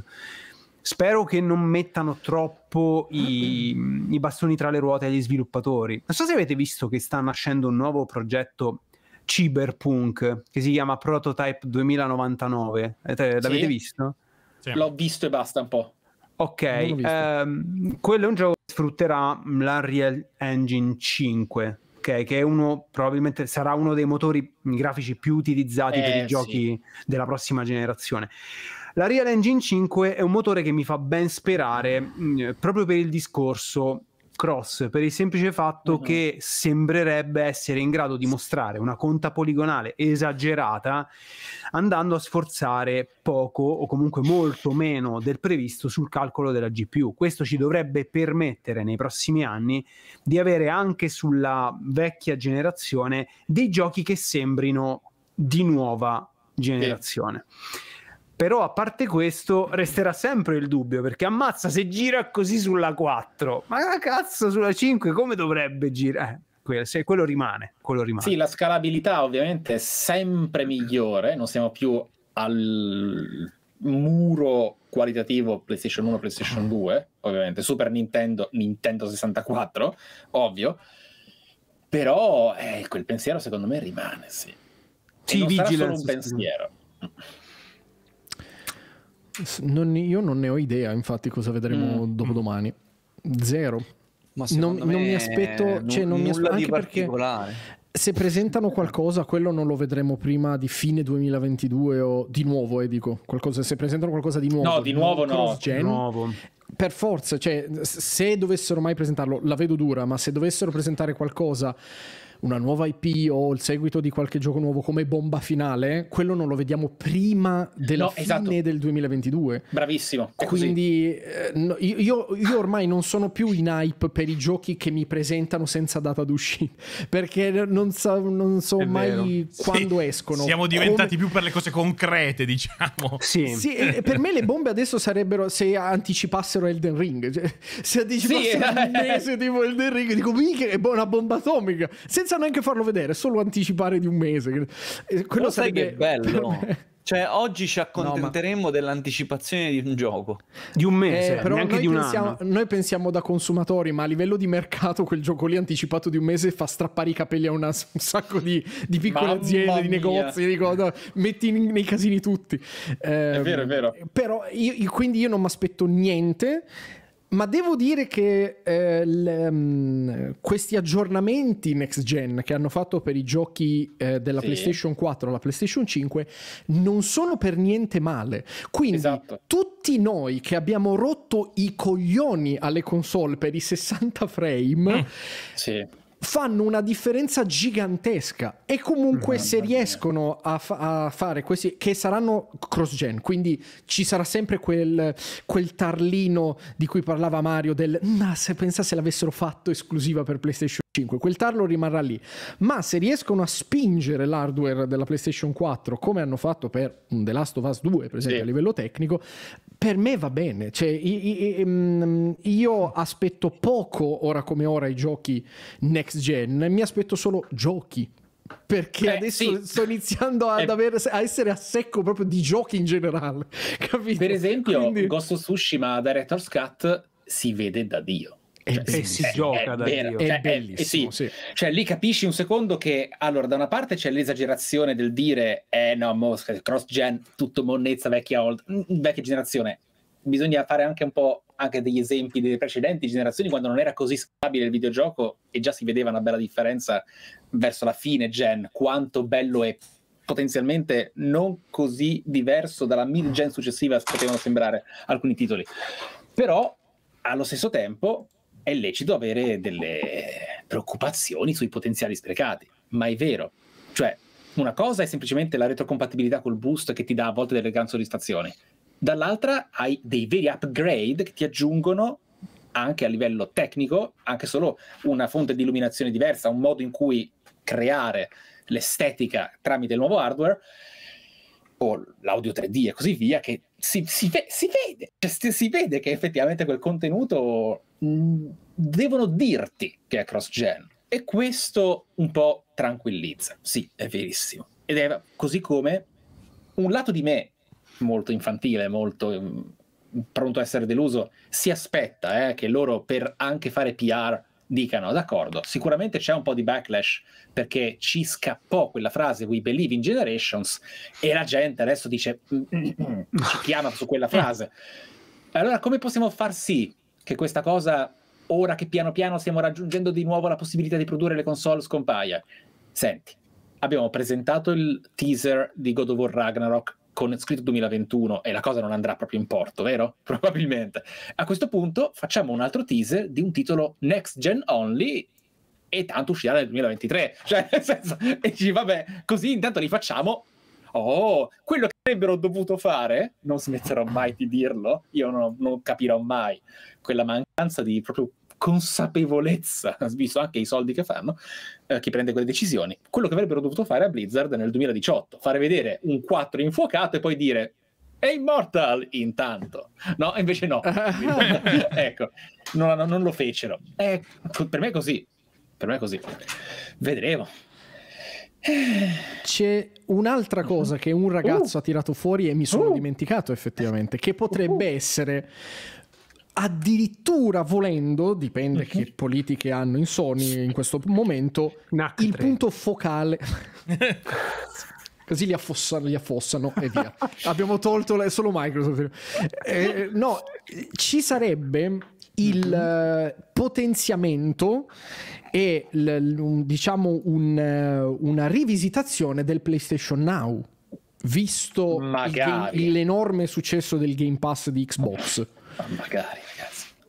Spero che non mettano troppo i, i bastoni tra le ruote agli sviluppatori. Non so se avete visto che sta nascendo un nuovo progetto cyberpunk che si chiama Prototype 2099. Eh, l'avete sì. visto? Sì. L'ho visto e basta un po'. Ok, ehm, quello è un gioco che sfrutterà l'Unreal Engine 5, okay, che uno, probabilmente sarà uno dei motori grafici più utilizzati eh, per i eh, giochi sì. della prossima generazione. La Real Engine 5 è un motore che mi fa ben sperare mh, mm, proprio per il discorso cross, per il semplice fatto uh-huh. che sembrerebbe essere in grado di mostrare una conta poligonale esagerata andando a sforzare poco o comunque molto meno del previsto sul calcolo della GPU. Questo ci dovrebbe permettere nei prossimi anni di avere anche sulla vecchia generazione dei giochi che sembrino di nuova generazione. Sì. Però a parte questo resterà sempre il dubbio perché ammazza se gira così sulla 4. Ma cazzo sulla 5 come dovrebbe girare? Eh, se quello rimane, quello rimane. Sì, la scalabilità ovviamente è sempre migliore, non siamo più al muro qualitativo PlayStation 1, PlayStation 2, mm. ovviamente Super Nintendo, Nintendo 64, ovvio. Però eh, quel pensiero secondo me rimane, sì. Sì, e un pensiero. Sì. Non, io non ne ho idea, infatti, cosa vedremo mm. dopodomani. Mm. Zero. Ma non, non mi aspetto, n- cioè, non mi aspetto anche perché se presentano qualcosa, quello non lo vedremo prima di fine 2022 o di nuovo, eh, dico, qualcosa, se presentano qualcosa di nuovo. No, di nuovo no. Gen, di nuovo. Per forza, cioè, se dovessero mai presentarlo, la vedo dura, ma se dovessero presentare qualcosa una nuova IP o il seguito di qualche gioco nuovo come bomba finale, quello non lo vediamo prima della no, fine esatto. del 2022. Bravissimo. Quindi eh, io, io, ormai non sono più in hype per i giochi che mi presentano senza data d'uscita, perché non so, non so mai quando sì. escono. Siamo diventati come... più per le cose concrete, diciamo. Sì. sì per me le bombe adesso sarebbero se anticipassero Elden Ring. Cioè, se anticipassero sì. un mese tipo Elden Ring, dico, mica è una bomba atomica. Senza senza neanche farlo vedere, solo anticipare di un mese. Quello sai che è bello. Cioè, oggi ci accontenteremmo no, ma... dell'anticipazione di un gioco. Di un mese, eh, però neanche di un pensiamo, anno. Noi pensiamo da consumatori, ma a livello di mercato quel gioco lì anticipato di un mese fa strappare i capelli a una, un sacco di, di piccole Mamma aziende, mia. di negozi, di cosa, metti in, nei casini tutti. Eh, è vero, è vero. Ehm, però io, quindi io non mi aspetto niente ma devo dire che eh, le, um, mm, questi aggiornamenti next gen che hanno fatto per i giochi eh, della sì. PlayStation 4 alla PlayStation 5 non sono per niente male. Quindi esatto. tutti noi che abbiamo rotto i coglioni alle console per i 60 frame, sì fanno una differenza gigantesca e comunque se riescono a, fa- a fare questi che saranno cross gen quindi ci sarà sempre quel, quel, tarlino di cui parlava Mario del ma se pensa se l'avessero fatto esclusiva per PlayStation 5, quel tarlo rimarrà lì. Ma se riescono a spingere l'hardware della PlayStation 4, come hanno fatto per The Last of Us 2, per esempio, sì. a livello tecnico, per me va bene. Cioè, ehm, io aspetto poco ora come ora i giochi next gen, mi aspetto solo giochi perché eh, adesso sì. sto iniziando ad eh. avere, a essere a secco proprio di giochi in generale. Capito? Per esempio, Quindi... Ghost of Tsushima Director's Cut si vede da Dio cioè, si è, gioca è, da vera, Dio. Cioè, è, è eh, bellissimo. Sì. Sì. Cioè, lì capisci un secondo che, allora, da una parte c'è l'esagerazione del dire, eh no, Mosca, cross-gen, tutto monnezza vecchia, old, vecchia generazione. Bisogna fare anche un po' anche degli esempi delle precedenti generazioni quando non era così stabile il videogioco e già si vedeva una bella differenza verso la fine gen, quanto bello e potenzialmente non così diverso dalla mid gen successiva potevano sembrare alcuni titoli. Però allo stesso tempo è lecito avere delle preoccupazioni sui potenziali sprecati, ma è vero. Cioè, una cosa è semplicemente la retrocompatibilità col boost che ti dà a volte delle gran soddisfazioni, dall'altra hai dei veri upgrade che ti aggiungono anche a livello tecnico, anche solo una fonte di illuminazione diversa, un modo in cui creare l'estetica tramite il nuovo hardware o l'audio 3D e così via, che si, si, si vede, cioè, si vede che effettivamente quel contenuto mh, devono dirti che è cross-gen. E questo un po' tranquillizza. Sì, è verissimo. Ed è così come un lato di me, molto infantile, molto mh, pronto a essere deluso, si aspetta eh, che loro per anche fare PR dicano d'accordo, sicuramente c'è un po' di backlash perché ci scappò quella frase We believe in generations e la gente adesso dice mm, mm, mm, ci chiama su quella frase. Allora come possiamo far sì che questa cosa ora che piano piano stiamo raggiungendo di nuovo la possibilità di produrre le console scompaia? Senti, abbiamo presentato il teaser di God of War Ragnarok con scritto 2021 e la cosa non andrà proprio in porto, vero? Probabilmente. A questo punto facciamo un altro teaser di un titolo Next Gen Only e tanto uscirà nel 2023. Cioè, nel senso, e ci vabbè, così intanto li facciamo. Oh, quello che avrebbero dovuto fare, non smetterò mai di dirlo, io non, non capirò mai quella mancanza di proprio consapevolezza, visto anche i soldi che fanno, eh, chi prende quelle decisioni. Quello che avrebbero dovuto fare a Blizzard nel 2018, fare vedere un 4 infuocato e poi dire è Immortal intanto. No, invece no. ecco, non, non, lo fecero. Eh, per me è così. Per me è così. Vedremo. C'è un'altra cosa che un ragazzo uh, ha tirato fuori e mi sono uh, dimenticato effettivamente, che potrebbe uh, essere addirittura volendo, dipende mhm. che politiche hanno in Sony in questo momento, Nac il punto focale... Così li, affossa, li, affossano e via. Abbiamo tolto le, solo Microsoft. Eh, no, ci sarebbe il uh, potenziamento e l, un, diciamo un, eh, una rivisitazione del PlayStation Now, visto il, l'enorme successo del Game Pass di Xbox. Ma magari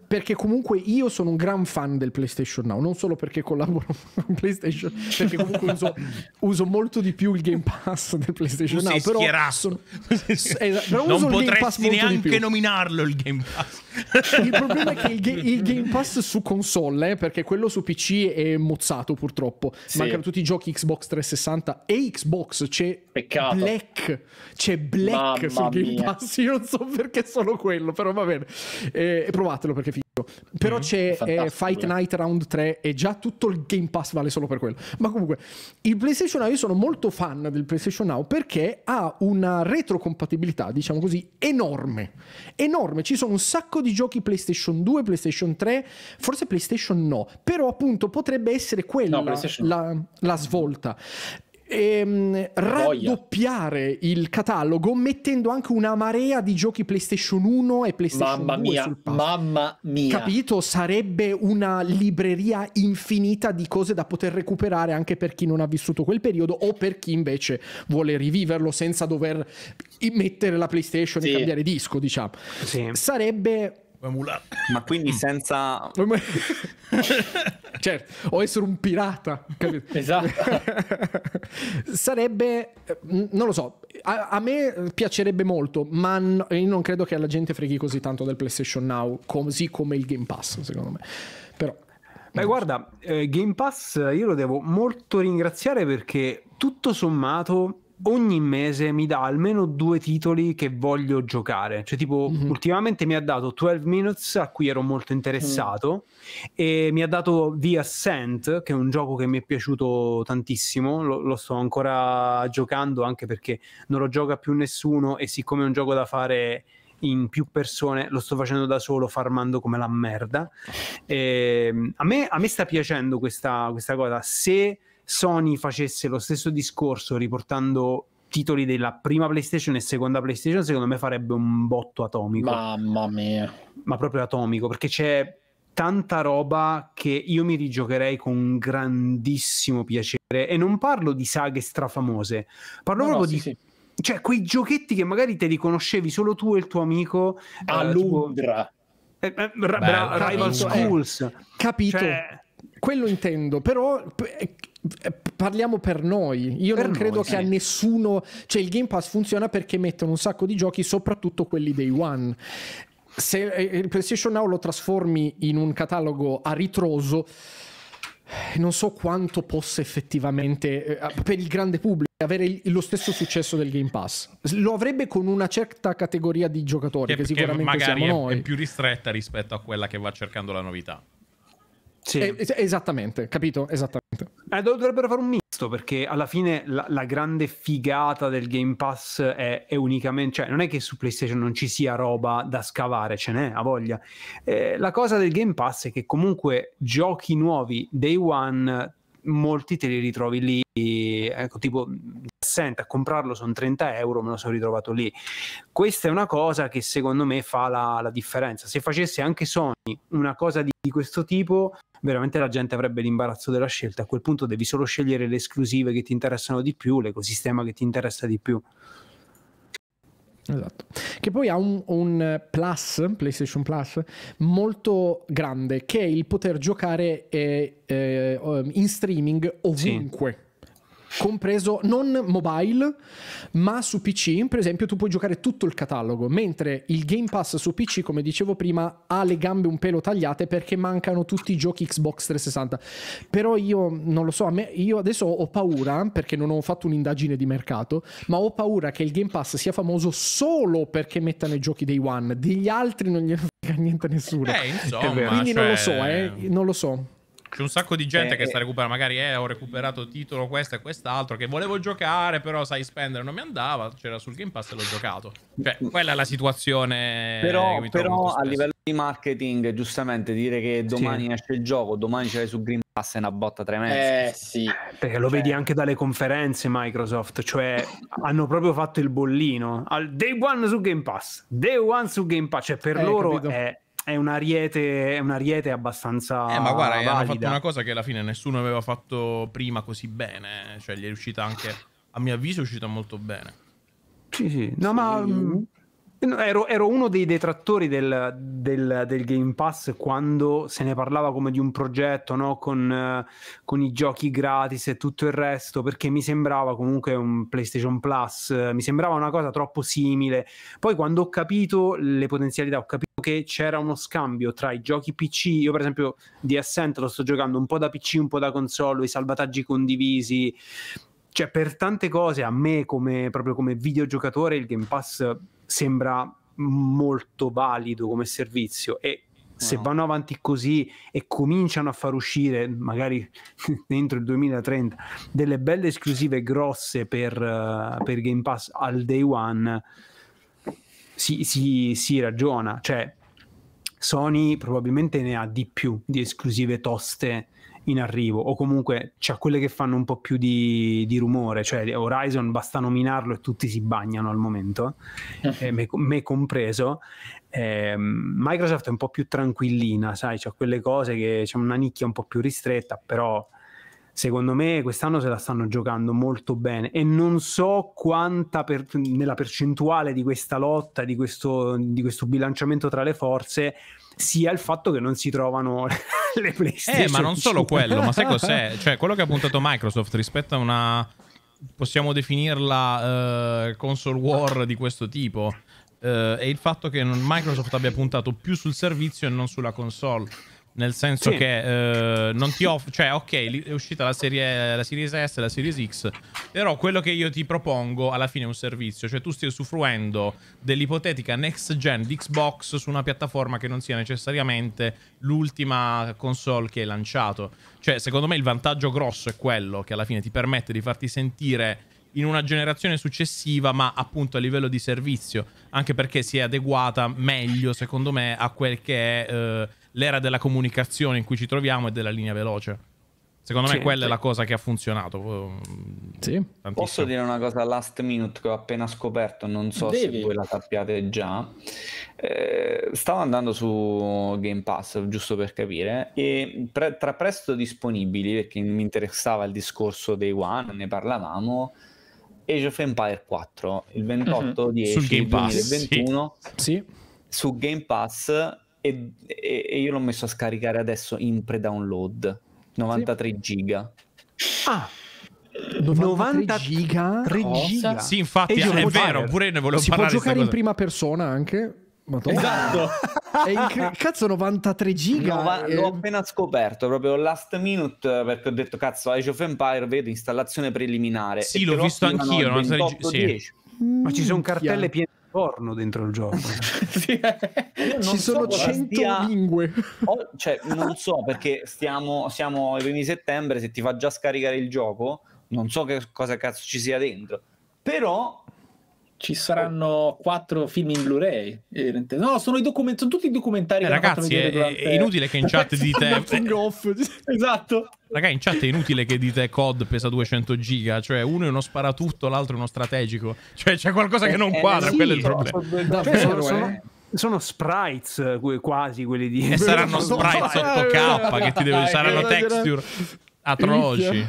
perché comunque io sono un gran fan del PlayStation Now, non solo perché collaboro con PlayStation, perché comunque uso, uso, molto di più il Game Pass del PlayStation Now, però, sono, esatto, però non potresti neanche nominarlo il Game Pass. Il problema è che il, ga- il Game Pass su console, eh, perché quello su PC è mozzato purtroppo, sì. mancano tutti i giochi Xbox 360 e Xbox, c'è Peccato. Black, c'è Black Mamma sul Game mia. Pass, io non so perché solo quello, però va bene. Eh, provatelo perché però mm, c'è eh, Fight Night Round 3 e già tutto il Game Pass vale solo per quello. Ma comunque, il PlayStation Now, io sono molto fan del PlayStation Now perché ha una retrocompatibilità, diciamo così, enorme. Enorme. Ci sono un sacco di giochi PlayStation 2, PlayStation 3, forse PlayStation no. Però appunto potrebbe essere quella no, la, la svolta ehm, raddoppiare il catalogo mettendo anche una marea di giochi PlayStation 1 e PlayStation mamma 2 mia, Mamma mia. Capito? Sarebbe una libreria infinita di cose da poter recuperare anche per chi non ha vissuto quel periodo o per chi invece vuole riviverlo senza dover mettere la PlayStation sì. e cambiare disco, diciamo. Sì. Sarebbe ma quindi senza... certo, o essere un pirata. Capito? Esatto. Sarebbe, mm, non lo so, a, a me piacerebbe molto, ma no, io non credo che alla gente freghi così tanto del PlayStation Now, così come il Game Pass, secondo me. Però... Beh, guarda, eh, Game Pass io lo devo molto ringraziare perché tutto sommato ogni mese mi dà almeno due titoli che voglio giocare. Cioè, tipo, mm-hmm. ultimamente mi ha dato 12 Minutes, a cui ero molto interessato, mm. e mi ha dato The Ascent, che è un gioco che mi è piaciuto tantissimo. Lo, lo, sto ancora giocando anche perché non lo gioca più nessuno, e siccome è un gioco da fare in più persone, lo sto facendo da solo, farmando come la merda. E, ehm, a, me, a me sta piacendo questa, questa cosa. Se Sony facesse lo stesso discorso riportando titoli della prima PlayStation e seconda PlayStation, secondo me farebbe un botto atomico. Mamma mia. Ma proprio atomico, perché c'è tanta roba che io mi rigiocherei con grandissimo piacere e non parlo di saghe strafamose, parlo no, proprio no, sì, di sì cioè quei giochetti che magari te li conoscevi solo tu e il tuo amico eh, a eh, Londra eh, eh, Rival Schools eh. capito cioè... quello intendo però eh, eh, parliamo per noi. Io per non credo noi, che sì. a nessuno. Cioè, il Game Pass funziona perché mettono un sacco di giochi, soprattutto quelli dei One. Se eh, il PlayStation Now lo trasformi in un catalogo a ritroso, non so quanto possa effettivamente eh, per il grande pubblico avere lo stesso successo del Game Pass. Lo avrebbe con una certa categoria di giocatori che, che sicuramente che magari siamo è, noi. è più ristretta rispetto a quella che va cercando la novità. Sì. Eh, es- esattamente, capito? Esattamente. Eh, dovrebbero fare un misto perché alla fine la, la grande figata del Game Pass è, è, unicamente, cioè non è che su PlayStation non ci sia roba da scavare, ce n'è a voglia. Eh, la cosa del Game Pass è che comunque giochi nuovi, day one, molti te li ritrovi lì, ecco, tipo senta, comprarlo sono 30 euro, me lo sono ritrovato lì. Questa è una cosa che secondo me fa la, la differenza. Se facesse anche Sony una cosa di, di, questo tipo, veramente la gente avrebbe l'imbarazzo della scelta. A quel punto devi solo scegliere le esclusive che ti interessano di più, l'ecosistema che ti interessa di più. Esatto. Che poi ha un, un, plus, PlayStation Plus, molto grande, che è il poter giocare eh, eh, in streaming ovunque. Sì compreso non mobile, ma su PC, per esempio, tu puoi giocare tutto il catalogo, mentre il Game Pass su PC, come dicevo prima, ha le gambe un pelo tagliate perché mancano tutti i giochi Xbox 360. Però io non lo so, a me, io adesso ho paura, perché non ho fatto un'indagine di mercato, ma ho paura che il Game Pass sia famoso solo perché mettano i giochi dei One, degli altri non gliene frega niente a nessuno. Eh, insomma, Quindi cioè... non lo cioè so, eh, non lo so. C'è un sacco di gente eh, che sta recuperando, magari eh, ho recuperato titolo questo e quest'altro, che volevo giocare, però sai spendere non mi andava, c'era sul Game Pass e l'ho giocato. Cioè, mm. quella è la situazione. Però, però a livello di marketing, giustamente dire che domani sì. esce il gioco, domani ce l'hai su Green Pass è una botta tremenda. Eh sì. Perché lo cioè... vedi anche dalle conferenze Microsoft, cioè hanno proprio fatto il bollino. Al day one su Game Pass, day one su Game Pass, cioè per eh, loro capito. è è un ariete, è un ariete abbastanza. Eh, ma guarda, valida. hanno fatto una cosa che alla fine nessuno aveva fatto prima così bene. Eh. Cioè, gli è riuscita anche, a mio avviso, è uscita molto bene. Sì, sì. No, sì. ma mm, eh, ero, ero, uno dei detrattori del, del, del, Game Pass quando se ne parlava come di un progetto no? con, uh, con, i giochi gratis e tutto il resto, perché mi sembrava comunque un PlayStation Plus, uh, mi sembrava una cosa troppo simile. Poi quando ho capito le potenzialità, ho capito che c'era uno scambio tra i giochi PC, io per esempio di Ascent lo sto giocando un po' da PC, un po' da console, i salvataggi condivisi. Cioè, per tante cose, a me come, proprio come videogiocatore, il Game Pass sembra molto valido come servizio e se no. vanno avanti così e cominciano a far uscire magari entro il 2030 delle belle esclusive grosse per, uh, per Game Pass al day one si, si, si, ragiona cioè Sony probabilmente ne ha di più di esclusive toste in arrivo o comunque c'è cioè, quelle che fanno un po' più di, di, rumore, cioè Horizon basta nominarlo e tutti si bagnano al momento, eh, me, me, compreso. Eh, Microsoft è un po' più tranquillina, sai, c'è cioè, quelle cose che c'è una nicchia un po' più ristretta, però secondo me quest'anno se la stanno giocando molto bene e non so quanta per, nella percentuale di questa lotta, di questo, di questo bilanciamento tra le forze, sia il fatto che non si trovano alle PlayStation. Eh, ma non solo quello, ma sai cos'è? Cioè, quello che ha puntato Microsoft rispetto a una possiamo definirla uh, console war di questo tipo uh, è il fatto che Microsoft abbia puntato più sul servizio e non sulla console. Nel senso sì. che eh, non ti offro. Cioè, ok, è uscita la serie la Series S e la Series X. Però quello che io ti propongo alla fine è un servizio. Cioè, tu stai usufruendo dell'ipotetica next gen di Xbox su una piattaforma che non sia necessariamente l'ultima console che hai lanciato. Cioè, secondo me il vantaggio grosso è quello che alla fine ti permette di farti sentire in una generazione successiva, ma appunto a livello di servizio, anche perché si è adeguata meglio, secondo me, a quel che è eh, l'era della comunicazione in cui ci troviamo e della linea veloce. Secondo me quella è la cosa che ha funzionato. Oh, sì. Posso dire una cosa last minute che ho appena scoperto, non so Devi. se voi la sappiate già. Eh, stavo andando su Game Pass, giusto per capire, e pre- tra presto disponibili, perché mi interessava il discorso dei One, ne parlavamo, Age of Empire 4, il 28 mm-hmm. 10 Sul Game 2021, Pass, sì. Sì. su Game Pass e, e io l'ho messo a scaricare adesso in pre-download 93 sì. giga. Ah, 93 giga? 3 giga? Sì, infatti, è vero, fare. pure ne volevo si parlare. Si può giocare in prima persona anche? Madonna. Esatto. è incre- cazzo 93 giga. Nova- e... L'ho appena scoperto, proprio last minute, perché ho detto cazzo Age of Empire, vedo installazione preliminare. Sì, l'ho visto anch'io, 28, sì. Ma ci sono cartelle piene porno dentro il gioco. Eh. Ci sono so 100 stia... lingue. Oh, cioè, non so perché stiamo, siamo ai primi settembre, se ti fa già scaricare il gioco, non so che cosa cazzo ci sia dentro. Però ci saranno quattro film in Blu-ray. No, sono, document- sono tutti i documentari. Eh, ragazzi, è, durante... è, inutile che in chat dite... esatto. Ragazzi, in chat è inutile che dite COD pesa 200 giga, cioè uno è uno sparatutto, l'altro è uno strategico. Cioè c'è qualcosa che non eh, quadra, eh, sì, quello è il problema. Cioè, davvero, eh. sono sono sprites eh, quasi quelli di e saranno sprites 8k che ti devono. saranno texture atroci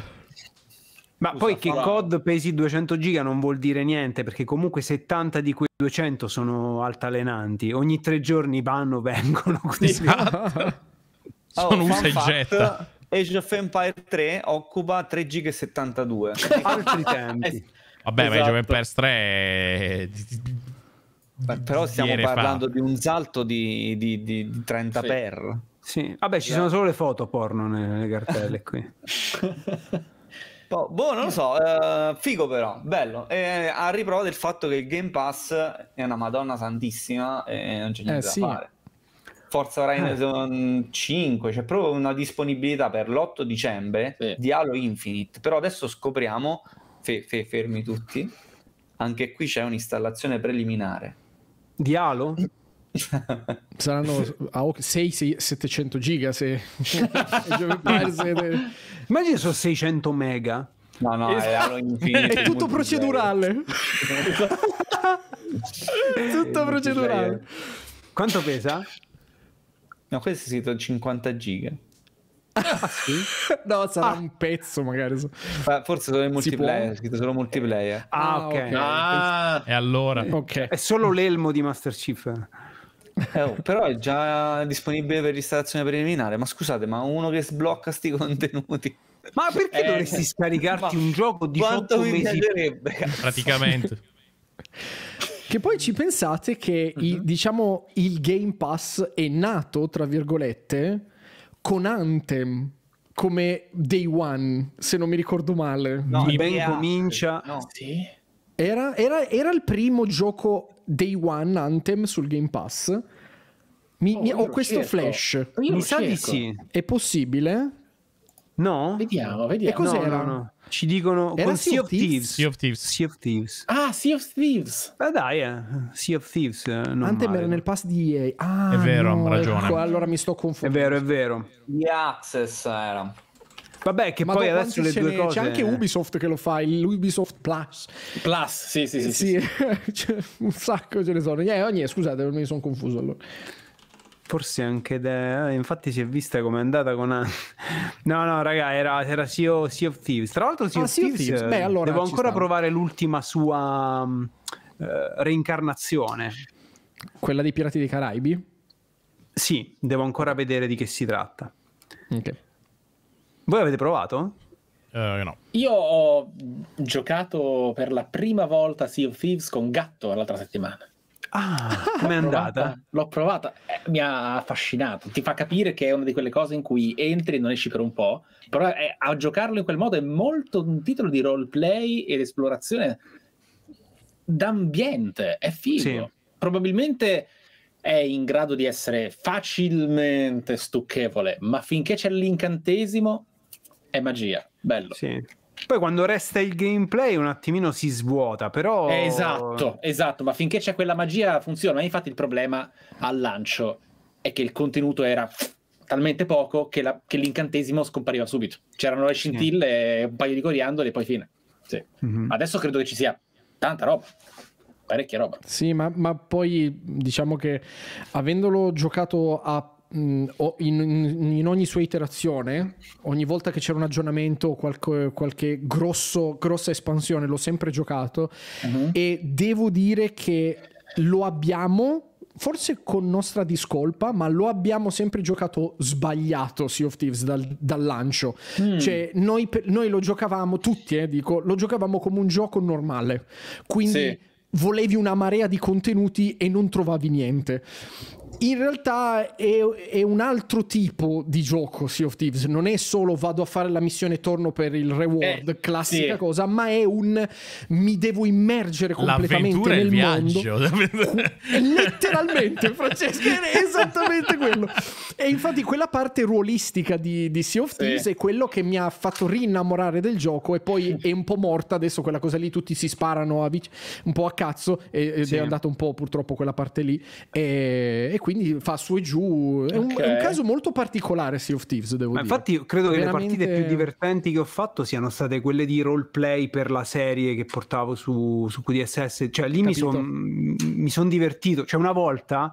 ma poi che farà. COD pesi 200 giga non vuol dire niente, perché comunque 70 di quei 200 sono altalenanti. Ogni tre giorni vanno, vengono. Quindi... Esatto. sono oh, usa e getta. Age of Empire 3 occupa 3 giga e 72. Altri tempi. Vabbè, esatto. ma Age of esatto. Empire 3 Beh, però stiamo parlando fa. di un salto di, di, di 30 sì. per. Sì, vabbè, ci yeah. sono esatto. solo le foto porno nelle cartelle qui. Oh, boh, non lo so, uh, figo però, bello. E a riprova del fatto che il Game Pass è una madonna santissima e non c'è eh, niente eh, da sì. fare. Forza Horizon eh. 5, c'è proprio una disponibilità per l'8 dicembre sì. di Halo Infinite, però adesso scopriamo, fe, fe, fermi tutti, anche qui c'è un'installazione preliminare. Di Halo? Saranno a 6-700 giga se Immagini sono 600 mega. No, no, esatto. è, è, tutto procedurale. tutto procedurale. Quanto pesa? No, questo è scritto 50 giga. Ah, sì? no, sarà ah. un pezzo magari. Ah, forse solo il multiplayer, scritto solo multiplayer. Ah, ah ok. Ah, e allora? Okay. È solo l'elmo di Master Chief. Eh, oh, però è già disponibile per installazione preliminare. Ma scusate, ma uno che sblocca sti contenuti. Ma perché eh, dovresti scaricarti un gioco di 18 mesi? Piacerebbe, praticamente. Che poi ci pensate che uh-huh. Mhm. il, diciamo il Game Pass è nato, tra virgolette, con Anthem come Day One, se non mi ricordo male. No, ben comincia. No. Sì. Era, era, era il primo gioco day one Anthem sul Game Pass. Mi, oh, mi, ho questo cerco. flash. Io mi sa di sì. È possibile? No? Vediamo, vediamo. E cos'era? No, no, no. Ci dicono Era con sea of, Thieves. sea of Thieves. Sea of Thieves. Ah, Sea of Thieves. Ah, dai, eh. Sea of Thieves. Eh, non Anthem male. nel pass di EA. Ah, è vero, no, ragione. Ecco, allora mi sto confondendo. È vero, è vero. Di Access era. Vabbè, che Ma poi adesso le due cose... C'è anche Ubisoft che lo fa, l'Ubisoft Plus. Plus, sì, sì, sì. sì, sì. un sacco ce ne sono. Eh, ogni, scusate, mi sono confuso allora forse anche de... Eh, infatti si è vista com'è andata con no no raga era, era sea, of, sea, of, Thieves tra l'altro Sea, ah, of, sea Thieves, Thieves, Beh, allora devo ancora stanno. provare l'ultima sua uh, reincarnazione quella dei Pirati dei Caraibi? sì devo ancora vedere di che si tratta ok voi avete provato? Uh, no. Io ho giocato per la prima volta Sea of Thieves con Gatto l'altra settimana. Ah, com'è andata? L'ho provata, eh, mi ha affascinato. Ti fa capire che è una di quelle cose in cui entri e non esci per un po'. Però è, a giocarlo in quel modo è molto un titolo di roleplay ed esplorazione d'ambiente. È figo. Sì. Probabilmente è in grado di essere facilmente stucchevole, ma finché c'è l'incantesimo è magia, bello. Sì. Poi quando resta il gameplay un attimino si svuota, però... Esatto, esatto, ma finché c'è quella magia funziona. Ma infatti il problema al lancio è che il contenuto era talmente poco che, la, che l'incantesimo scompariva subito. C'erano le scintille, sì. un paio di coriandoli e poi fine. Sì. Mm-hmm. Adesso credo che ci sia tanta roba parecchia roba. Sì, ma, ma, poi diciamo che avendolo giocato a Mm, in, in, ogni sua iterazione, ogni volta che c'era un aggiornamento o qualche, qualche grosso, grossa espansione, l'ho sempre giocato uh-huh. e devo dire che lo abbiamo, forse con nostra discolpa, ma lo abbiamo sempre giocato sbagliato Sea of Thieves dal, dal lancio. Mm. Cioè, noi, noi, lo giocavamo tutti, eh, dico, lo giocavamo come un gioco normale. Quindi... Sì volevi una marea di contenuti e non trovavi niente in realtà è, è, un altro tipo di gioco Sea of Thieves, non è solo vado a fare la missione e torno per il reward, eh, classica sì. cosa, ma è un mi devo immergere completamente nel viaggio. mondo. Letteralmente, Francesca, era esattamente quello. E infatti quella parte ruolistica di, di Sea of Thieves sì. è quello che mi ha fatto rinnamorare del gioco e poi è un po' morta adesso quella cosa lì, tutti si sparano a, un po' a cazzo e, sì. ed è andata un po' purtroppo quella parte lì. E, e quindi quindi fa su e giù. È, un, okay. è un caso molto particolare Sea of Thieves, devo Ma dire. Infatti credo Veramente... che le partite più divertenti che ho fatto siano state quelle di roleplay per la serie che portavo su, su QDSS, cioè lì Capito. mi sono son divertito, cioè una volta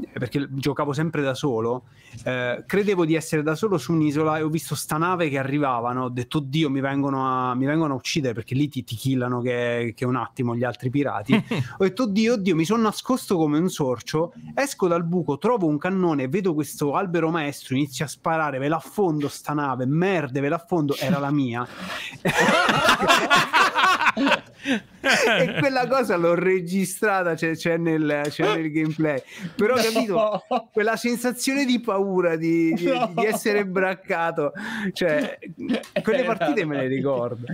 eh, perché giocavo sempre da solo, eh, credevo di essere da solo su un'isola e ho visto sta nave che arrivavano, ho detto oddio mi vengono a, mi vengono a uccidere perché lì ti, ti killano che, che, un attimo gli altri pirati, ho detto oddio oddio mi sono nascosto come un sorcio, esco dal buco, trovo un cannone, vedo questo albero maestro, inizio a sparare, ve l'affondo sta nave, merde ve l'affondo, era la mia. e quella cosa l'ho registrata, c'è, cioè, cioè nel, cioè nel, gameplay. Però, no. capito, quella sensazione di paura di, di, no. di essere braccato, cioè, quelle partite me le ricordo.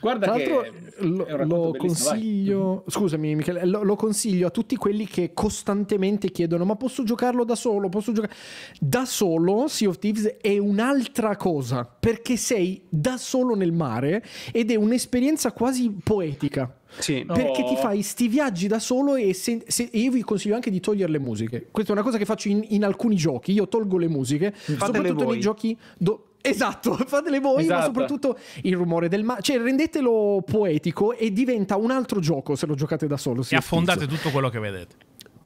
Guarda Tra l'altro lo, lo consiglio, vai. scusami Michele, lo, lo, consiglio a tutti quelli che costantemente chiedono ma posso giocarlo da solo, posso giocare... Da solo Sea of Thieves è un'altra cosa, perché sei da solo nel mare ed è un'esperienza quasi poetica. Sì. Perché oh. ti fai sti viaggi da solo e, se, se, e, io vi consiglio anche di togliere le musiche. Questa è una cosa che faccio in, in alcuni giochi. Io tolgo le musiche, Fatele soprattutto voi. nei giochi. Do, Esatto, fatele voi, esatto. ma soprattutto il rumore del mare. Cioè, rendetelo poetico e diventa un altro gioco se lo giocate da solo. E affondate pizzo. tutto quello che vedete.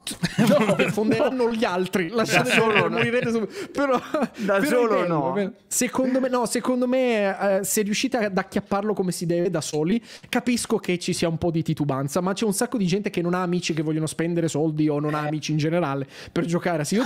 No, fonderanno no. gli altri, lasciate solo, no. morirete subito. Però, da però solo no. Secondo me, no, secondo me eh, se riuscite ad acchiapparlo come si deve da soli, capisco che ci sia un po' di titubanza, ma c'è un sacco di gente che non ha amici che vogliono spendere soldi o non ha amici in generale per giocare a Sea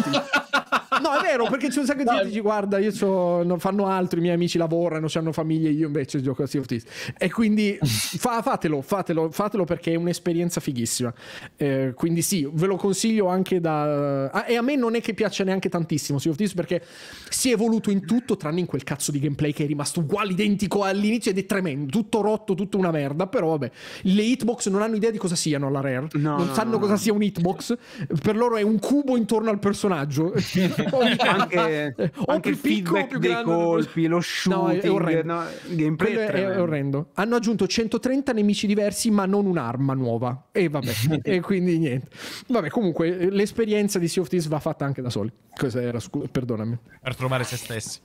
No, è vero, perché c'è un sacco di gente che dice guarda, io so, non fanno altro, i miei amici lavorano, hanno famiglie, io invece gioco a Sea of Thieves. E quindi fa, fatelo, fatelo, fatelo perché è un'esperienza fighissima. Eh, quindi sì, ve lo consiglio anche da... Ah, e a me non è che piace neanche tantissimo Sea of Thieves perché si è evoluto in tutto tranne in quel cazzo di gameplay che è rimasto uguale, identico all'inizio ed è tremendo, tutto rotto, tutta una merda, però vabbè. Le hitbox non hanno idea di cosa siano alla Rare, no, non sanno no, no, cosa sia un hitbox, per loro è un cubo intorno al personaggio. anche, anche il feedback dei colpi, lo shooting, no, gameplay è, è, orrendo. Hanno aggiunto 130 nemici diversi, ma non un'arma nuova. E vabbè, e quindi niente. Vabbè, comunque l'esperienza di Sea of Thieves va fatta anche da soli. Cosa era, scu- perdonami. Per trovare se stessi.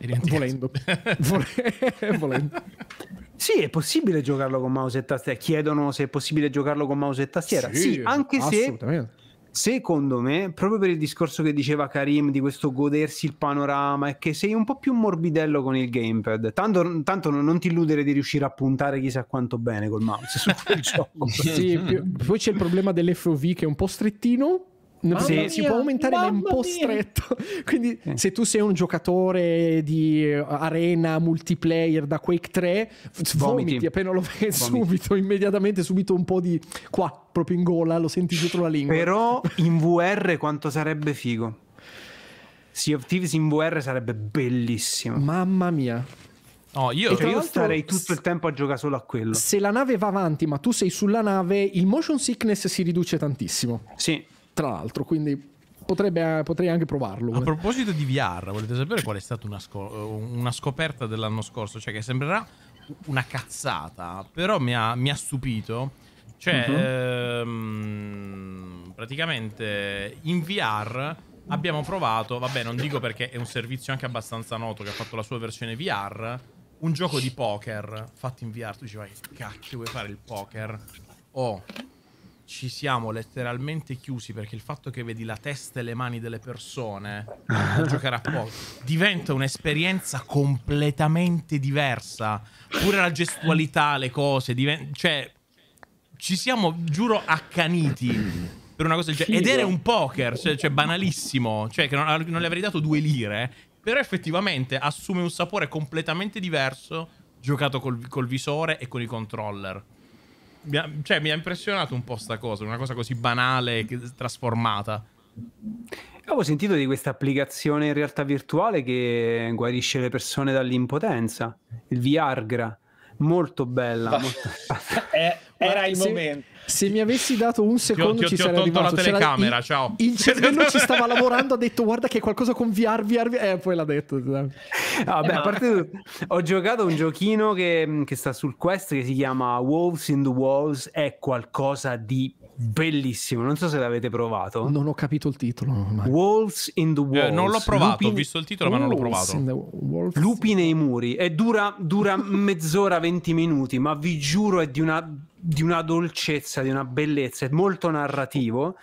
Eh, volendo. Volendo. Sì, è possibile giocarlo con mouse e tastiera. Chiedono se è possibile giocarlo con mouse e tastiera. Sì, sì anche se Secondo me, proprio per il discorso che diceva Karim di questo godersi il panorama, è che sei un po' più morbidello con il gamepad. Tanto, tanto non ti illudere di riuscire a puntare chissà quanto bene col mouse su quel gioco. Sì, più, poi c'è il problema dell'FOV che è un po' strettino, se, mia, si può aumentare ma è un po' stretto. Quindi, eh. se tu sei un giocatore di eh, arena multiplayer da Quake 3, vomiti, vomiti appena lo vedi subito, immediatamente, subito un po' di qua, proprio in gola, lo senti dietro la lingua. Però in VR quanto sarebbe figo. Sea of Thieves in VR sarebbe bellissimo. Mamma mia. No, io, cioè io starei tutto il tempo a giocare solo a quello. Se la nave va avanti, ma tu sei sulla nave, il motion sickness si riduce tantissimo. Sì, tra l'altro, quindi potrebbe, potrei anche provarlo. A proposito di VR, volete sapere qual è stata una, sco- una scoperta dell'anno scorso? Cioè, che sembrerà una cazzata, però mi ha, mi ha stupito. Cioè, uh-huh. ehm, praticamente in VR abbiamo provato, vabbè non dico perché è un servizio anche abbastanza noto che ha fatto la sua versione VR, un gioco di poker fatto in VR, tu dici vai, cacchio vuoi fare il poker? Oh, ci siamo letteralmente chiusi perché il fatto che vedi la testa e le mani delle persone a giocare a poker diventa un'esperienza completamente diversa. Pure la gestualità, le cose, cioè ci siamo, giuro, accaniti per una cosa del genere. Ed era un poker, cioè, cioè banalissimo, cioè che non, non le avrei dato due lire, però effettivamente assume un sapore completamente diverso giocato col, col visore e con i controller mi ha, cioè, mi ha impressionato un po' sta cosa, una cosa così banale, che, trasformata. Avevo sentito di questa applicazione in realtà virtuale che guarisce le persone dall'impotenza, il Viagra, molto bella. molto... Era il momento. Se mi avessi dato un secondo ti ho, ti ho, ci sarei arrivato. la telecamera, il, ciao. Il cervello ci stava lavorando, ha detto guarda che è qualcosa con VR, VR, VR. Eh, poi l'ha detto. Vabbè, a eh, parte ho giocato un giochino che, che sta sul Quest che si chiama Wolves in the Walls, è qualcosa di bellissimo. Non so se l'avete provato. Non ho capito il titolo. Ma... Wolves in the Walls. Eh, non l'ho provato, Lupin... ho visto il titolo, Wolves ma non l'ho provato. The... Lupi nei muri. E dura, dura mezz'ora, 20 minuti, ma vi giuro è di una di una dolcezza, di una bellezza, è molto narrativo.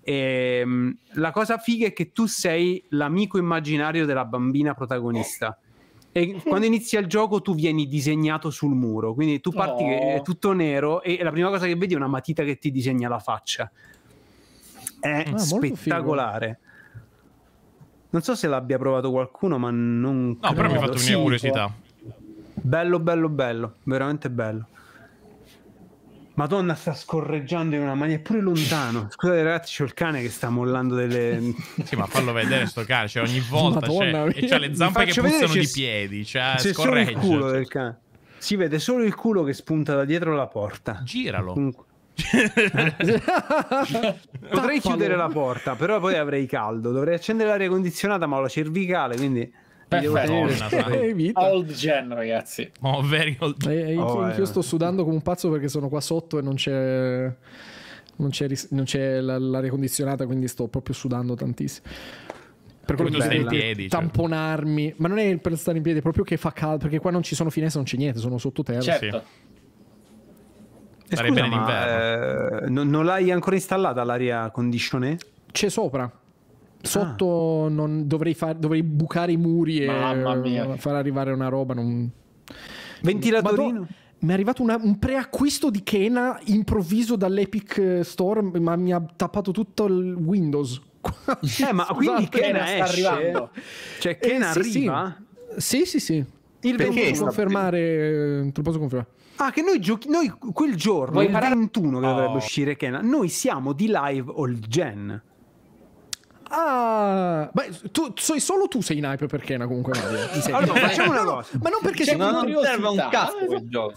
E, ehm, la cosa figa è che tu sei l'amico immaginario della bambina protagonista. E quando inizia il gioco tu vieni disegnato sul muro, quindi tu parti oh. è tutto nero e la prima cosa che vedi è una matita che ti disegna la faccia. È ah, spettacolare. Non so se l'abbia provato qualcuno, ma non... No, credo. però mi ha fatto curiosità. Bello, bello, bello, veramente bello. Madonna sta scorreggiando in una maniera pure lontano. Scusate ragazzi, c'è il cane che sta mollando delle... sì, ma fallo vedere sto cane, cioè ogni volta Madonna, c'è, e c'ha le zampe che puzzano di piedi, cioè c'è scorreggia. Solo il culo cioè. del cane. Si vede solo il culo che spunta da dietro la porta. Giralo. Comunque. Potrei chiudere la porta, però poi avrei caldo. Dovrei accendere l'aria condizionata, ma ho la cervicale, quindi... Perfetto. old gen, ragazzi. Oh, very old gen. oh, io, eh. io sto sudando come un pazzo perché sono qua sotto e non c'è. Non c'è, non c'è l'aria condizionata, quindi sto proprio sudando tantissimo. Per quello che in piedi, cioè. tamponarmi, cioè. ma non è per stare in piedi, è proprio che fa caldo, perché qua non ci sono finestre, non c'è niente, sono sottoterra. Certo. Sì. Certo. Eh, scusa, ma, eh, non, non, l'hai ancora installata l'aria condizionata? C'è sopra. Sotto ah. non, dovrei, far, dovrei, bucare i muri e far arrivare una roba. Non... Ventilatorino? Do... Mi è arrivato una, un preacquisto di Kena improvviso dall'Epic eh, Store, ma mi ha tappato tutto il Windows. eh, ma quindi Kena, Kena sta arrivando. Cioè, eh, Kena eh, sì, arriva? Sì, sì, sì. sì. Il Perché? Posso confermare, eh, te lo posso confermare. Ah, che noi, giochi, noi quel giorno, Vuoi il parare? 21 che dovrebbe uscire Kena, noi siamo di live all gen. Ah, beh, tu, sei, solo tu sei in hype per Kena comunque. Mario, allora, facciamo una cosa. Ma non perché cioè, non serve un cazzo quel esatto. gioco.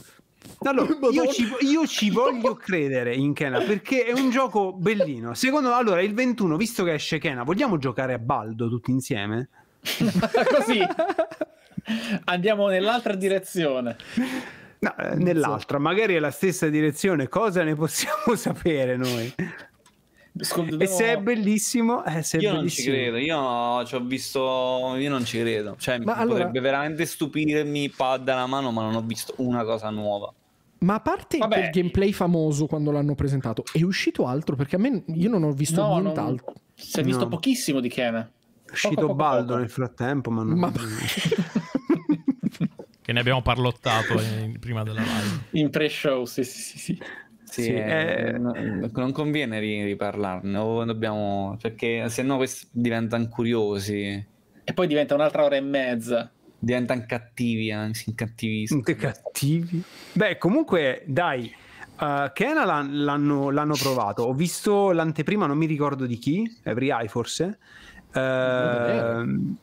Allora, io ci, io ci, voglio credere in Kena perché è un gioco bellino. Secondo me, allora, il 21, visto che esce Kena, vogliamo giocare a Baldo tutti insieme? Così andiamo nell'altra direzione. No, eh, nell'altra, magari è la stessa direzione, cosa ne possiamo sapere noi? Sconto, e se è bellissimo, eh, se io è bellissimo. non ci credo. Io ci ho visto, io non ci credo. Cioè, ma mi allora... potrebbe veramente stupirmi pad alla mano, ma non ho visto una cosa nuova. Ma a parte Vabbè. il gameplay famoso quando l'hanno presentato, è uscito altro? Perché a me io non ho visto no, nient'altro. Non... Si è visto no. pochissimo di Kena. È uscito poco, Baldo poco. nel frattempo, ma non. Ma... che ne abbiamo parlottato eh, prima della live. In pre-show, sì, sì, sì. sì. Sì, sì è... Eh, eh, non, non conviene riparlarne, o dobbiamo, perché se no diventano curiosi. E poi diventa un'altra ora e mezza. Diventano cattivi, anzi, cattiviscono. cattivi? Beh, comunque, dai, uh, Kena l'hanno, l'hanno provato. Ho visto l'anteprima, non mi ricordo di chi, Every Eye forse. Uh,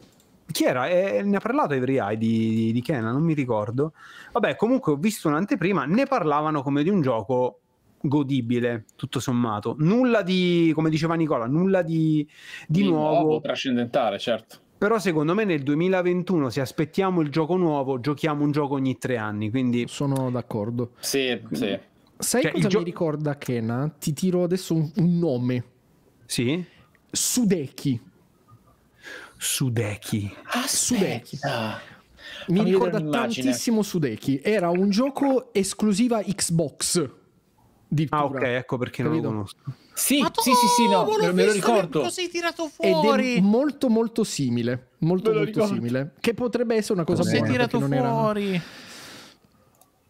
chi era? Eh, ne ha parlato Every Eye di, di, di Kena, non mi ricordo. Vabbè, comunque ho visto un'anteprima, ne parlavano come di un gioco godibile, tutto sommato. Nulla di, come diceva Nicola, nulla di, di, nuovo. nuovo. Trascendentale, certo. Però secondo me nel 2021 se aspettiamo il gioco nuovo, giochiamo un gioco ogni tre anni, quindi... Sono d'accordo. Sì, sì. Sai cioè, cosa gio- mi ricorda Kena? Ti tiro adesso un, un nome. Sì? Sudeki. Sudeki. Ah, Sudeki. Mi ricorda tantissimo Sudeki. Era un gioco esclusiva Xbox. Ah, ok, ecco perché Capito? non lo conosco. Sì, tu, sì, sì, sì, no, me, me lo ricordo. Cosa hai tirato fuori? è molto, molto simile. Molto, molto ricordo. simile. Che potrebbe essere una cosa buona. Sei tirato fuori. Era...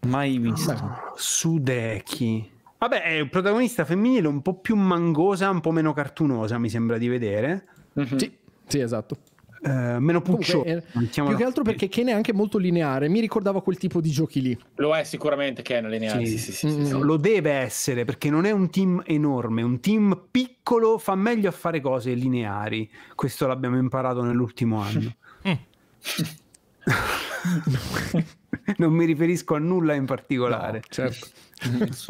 Mai ah, visto. Ah, Sudeki. Vabbè, è un protagonista femminile un po' più mangosa, un po' meno cartunosa, mi sembra di vedere. Mm-hmm. Sì, sì, esatto. Uh, meno puccio Comunque, eh, più che altro perché Ken è anche molto lineare mi ricordava quel tipo di giochi lì lo è sicuramente Ken lineare sì, sì, sì, mm. lo deve essere perché non è un team enorme un team piccolo fa meglio a fare cose lineari questo l'abbiamo imparato nell'ultimo anno mm. non mi riferisco a nulla in particolare no, certo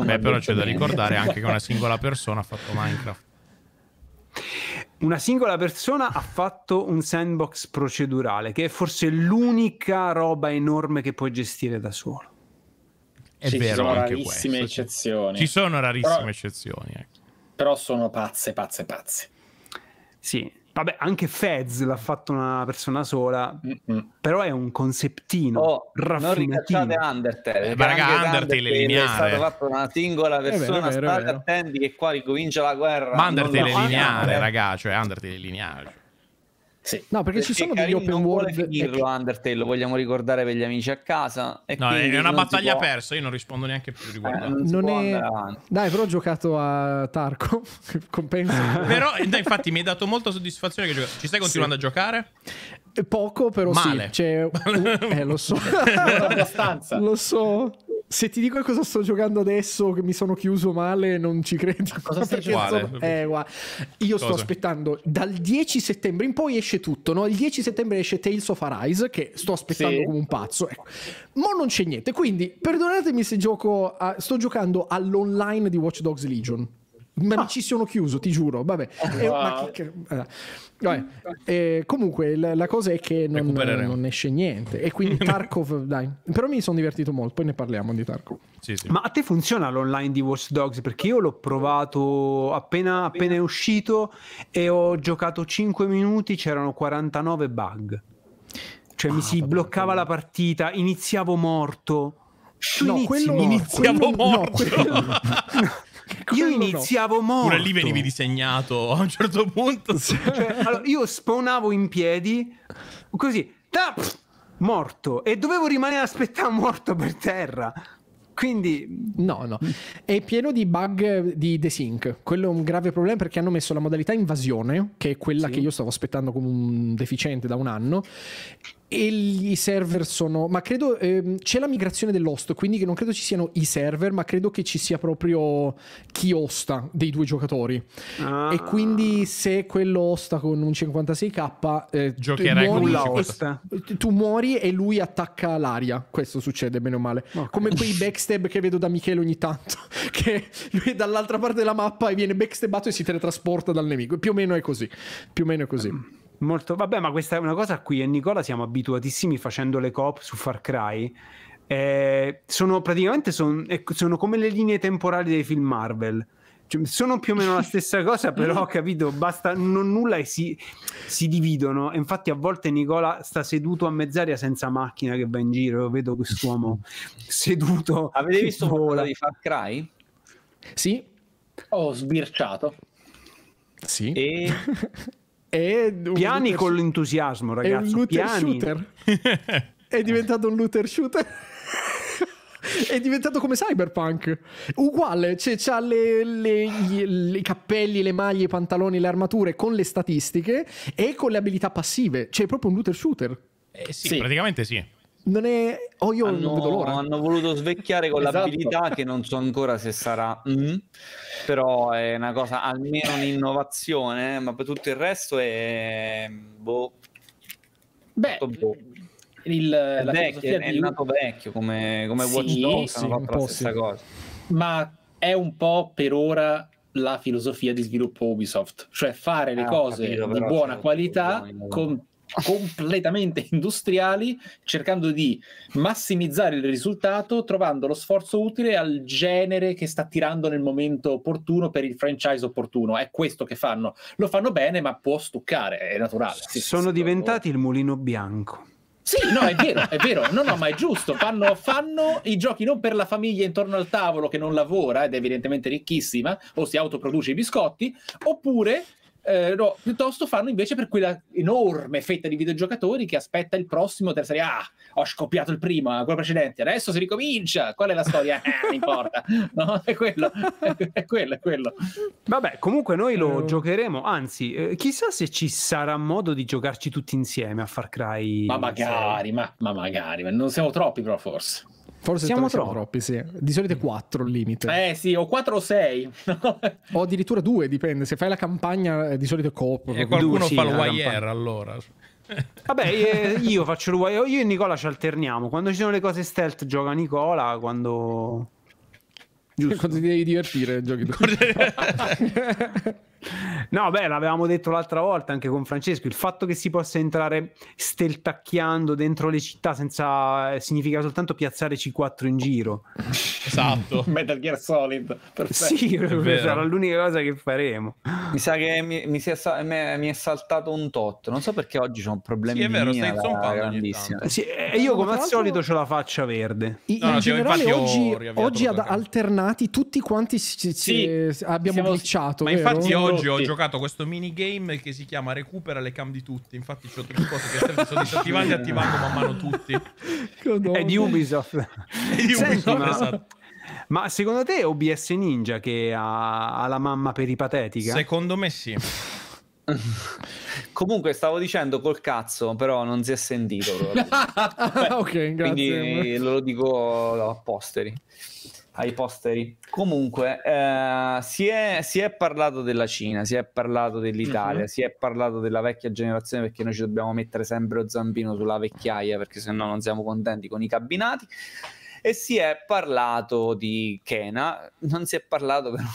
Beh, però c'è da ricordare anche che una singola persona ha fatto Minecraft una singola persona ha fatto un sandbox procedurale, che è forse l'unica roba enorme che puoi gestire da solo. È ci vero, sono rarissime questo. eccezioni. Ci sono rarissime però, eccezioni. Ecco. Però sono pazze, pazze, pazze. Sì, Vabbè, anche Fez l'ha fatto una persona sola, mm-hmm. però è un conceptino oh, Non ricacciate Undertale. Eh, raga, Undertale, Undertale è stato fatto una singola persona, eh, state attenti che qua ricomincia la guerra. Ma Undertale è lineare, raga, cioè Undertale è lineare. Sì. No, perché, perché ci sono degli open world. Dirlo che... Undertale, vogliamo ricordare per gli amici a casa. no, è una battaglia può... persa. Io non rispondo neanche più riguardo. Eh, non non è... Dai, però ho giocato a Tarko. Compensa. però, dai, infatti, mi hai dato molta soddisfazione. Che gioco... Ci stai continuando sì. a giocare? Poco, però Male. sì. C'è... eh, lo so. lo so se ti dico cosa sto giocando adesso, che mi sono chiuso male, non ci credi. Cosa stai giocando? Eh, guarda. Io cosa? sto aspettando dal 10 settembre in poi esce tutto. No? Il 10 settembre esce Tales of Arise, che sto aspettando sì. come un pazzo. Ecco. Ma non c'è niente. Quindi perdonatemi se gioco. A... Sto giocando all'online di Watch Dogs Legion ma ah. ci sono chiuso, ti giuro. Vabbè. Wow. Eh, eh, che... Eh. Vabbè. E comunque la, la, cosa è che non, non, esce niente. E quindi Tarkov, dai. Però mi sono divertito molto. Poi ne parliamo di Tarkov. Sì, sì. Ma a te funziona l'online di Watch Dogs? Perché io l'ho provato appena, appena è uscito e ho giocato 5 minuti. C'erano 49 bug. Cioè ah, mi si bloccava la partita, iniziavo morto. no, inizi, quello, iniziavo quello, morto. No, quello, no. Io iniziavo no. morto. Pure lì venivi disegnato a un certo punto. Cioè, allora, io spawnavo in piedi, così, da, pff, morto. E dovevo rimanere a aspettare morto per terra. Quindi no, no. È pieno di bug di desync. Quello è un grave problema perché hanno messo la modalità invasione, che è quella sì. che io stavo aspettando come un deficiente da un anno e i server sono ma credo ehm, c'è la migrazione dell'host quindi non credo ci siano i server ma credo che ci sia proprio chi osta dei due giocatori ah. e quindi se quello osta con un 56k eh, giocherai con la osta tu muori e lui attacca l'aria questo succede bene o male okay. come quei backstab che vedo da Michele ogni tanto che lui è dall'altra parte della mappa e viene backstabbato e si teletrasporta dal nemico più o meno è così più o meno è così um. Molto, vabbè, ma questa è una cosa a cui io e Nicola siamo abituatissimi facendo le coop su Far Cry. Eh, sono praticamente son, sono come le linee temporali dei film Marvel. Cioè, sono più o meno la stessa cosa, però ho capito, basta non nulla e si, si, dividono. E infatti a volte Nicola sta seduto a mezz'aria senza macchina che va in giro, vedo quest'uomo seduto. Avete visto quella di Far Cry? Sì. Ho sbirciato. Sì. E... piani con sh- l'entusiasmo, ragazzi. È un looter piani. shooter. è diventato un looter shooter. è diventato come Cyberpunk. Uguale, cioè, ha i cappelli, le maglie, i pantaloni, le armature con le statistiche e con le abilità passive. Cioè, è proprio un looter shooter. Eh, sì, sì, praticamente sì non è. Oh, io hanno, non vedo l'ora. Hanno voluto svecchiare con esatto. l'abilità che non so ancora se sarà. Mm, però è una cosa, almeno un'innovazione, eh, ma per tutto il resto è. Boh. Beh. boh. Il, la vecchio, è il nato vecchio come, come sì, Watch Dogs sì, hanno fatto la stessa sì. cosa ma è un po' per ora la filosofia di sviluppo Ubisoft cioè fare le ah, cose capito, di buona qualità con completamente industriali, cercando di massimizzare il risultato, trovando lo sforzo utile al genere che sta tirando nel momento opportuno per il franchise opportuno. È questo che fanno. Lo fanno bene, ma può stuccare, è naturale. Sì, Sono sì, diventati il mulino bianco. Sì, no, è vero, è vero. No, no, ma è giusto. Fanno, fanno, i giochi non per la famiglia intorno al tavolo che non lavora ed è evidentemente ricchissima o si autoproduce i biscotti, oppure eh, no, piuttosto fanno invece per quella enorme fetta di videogiocatori che aspetta il prossimo terza serie Ah, ho scoppiato il primo, eh, quello precedente, adesso si ricomincia. Qual è la storia? eh, non importa. No, è quello, è quello, è quello. Vabbè, comunque noi lo uh... giocheremo, anzi, eh, chissà se ci sarà modo di giocarci tutti insieme a Far Cry. Ma magari, ma, ma magari, ma non siamo troppi però forse. Forse siamo, troppo. siamo troppi, sì. Di solito è 4 il limite. Eh sì, o 4 o 6. o addirittura 2, dipende. Se fai la campagna eh, di solito è coop. E eh, qualcuno due, fa il sì, wire allora. Vabbè, io faccio il wire, io e Nicola ci alterniamo. Quando ci sono le cose stealth gioca Nicola, quando... Giusto. Quando ti devi divertire giochi tu. No, beh, l'avevamo detto l'altra volta anche con Francesco, il fatto che si possa entrare steltacchiando dentro le città senza... Eh, significa soltanto piazzare C4 in giro. Esatto. Metal Gear Solid. Perfetto. Sì, sarà l'unica cosa che faremo. Mi sa che mi, mi, è, mi, è, saltato un tot, non so perché oggi ho problemi sì, è vero, stai zompando sì, E eh, io come al solito ho la faccia verde. no, in generale oggi, oggi ad alternati tutti quanti ci, ci sì, abbiamo glitchato, Ma vero? infatti oggi oggi ho giocato questo minigame che si chiama Recupera le cam di tutti. Infatti, ci ho tutte cose che sono disattivate e attivando man mano tutti. È di Ubisoft. È di Ubisoft, Senti, ma... esatto. Ma secondo te è OBS Ninja che ha, ha la mamma peripatetica? Secondo me sì. Comunque stavo dicendo col cazzo, però non si è sentito. Beh, ok, grazie. Quindi lo dico a posteri ai posteri. Comunque, eh, si, è, si, è, parlato della Cina, si è parlato dell'Italia, uh-huh. si è parlato della vecchia generazione perché noi ci dobbiamo mettere sempre lo zampino sulla vecchiaia perché se no non siamo contenti con i cabinati. E si è parlato di Kena, non si è parlato però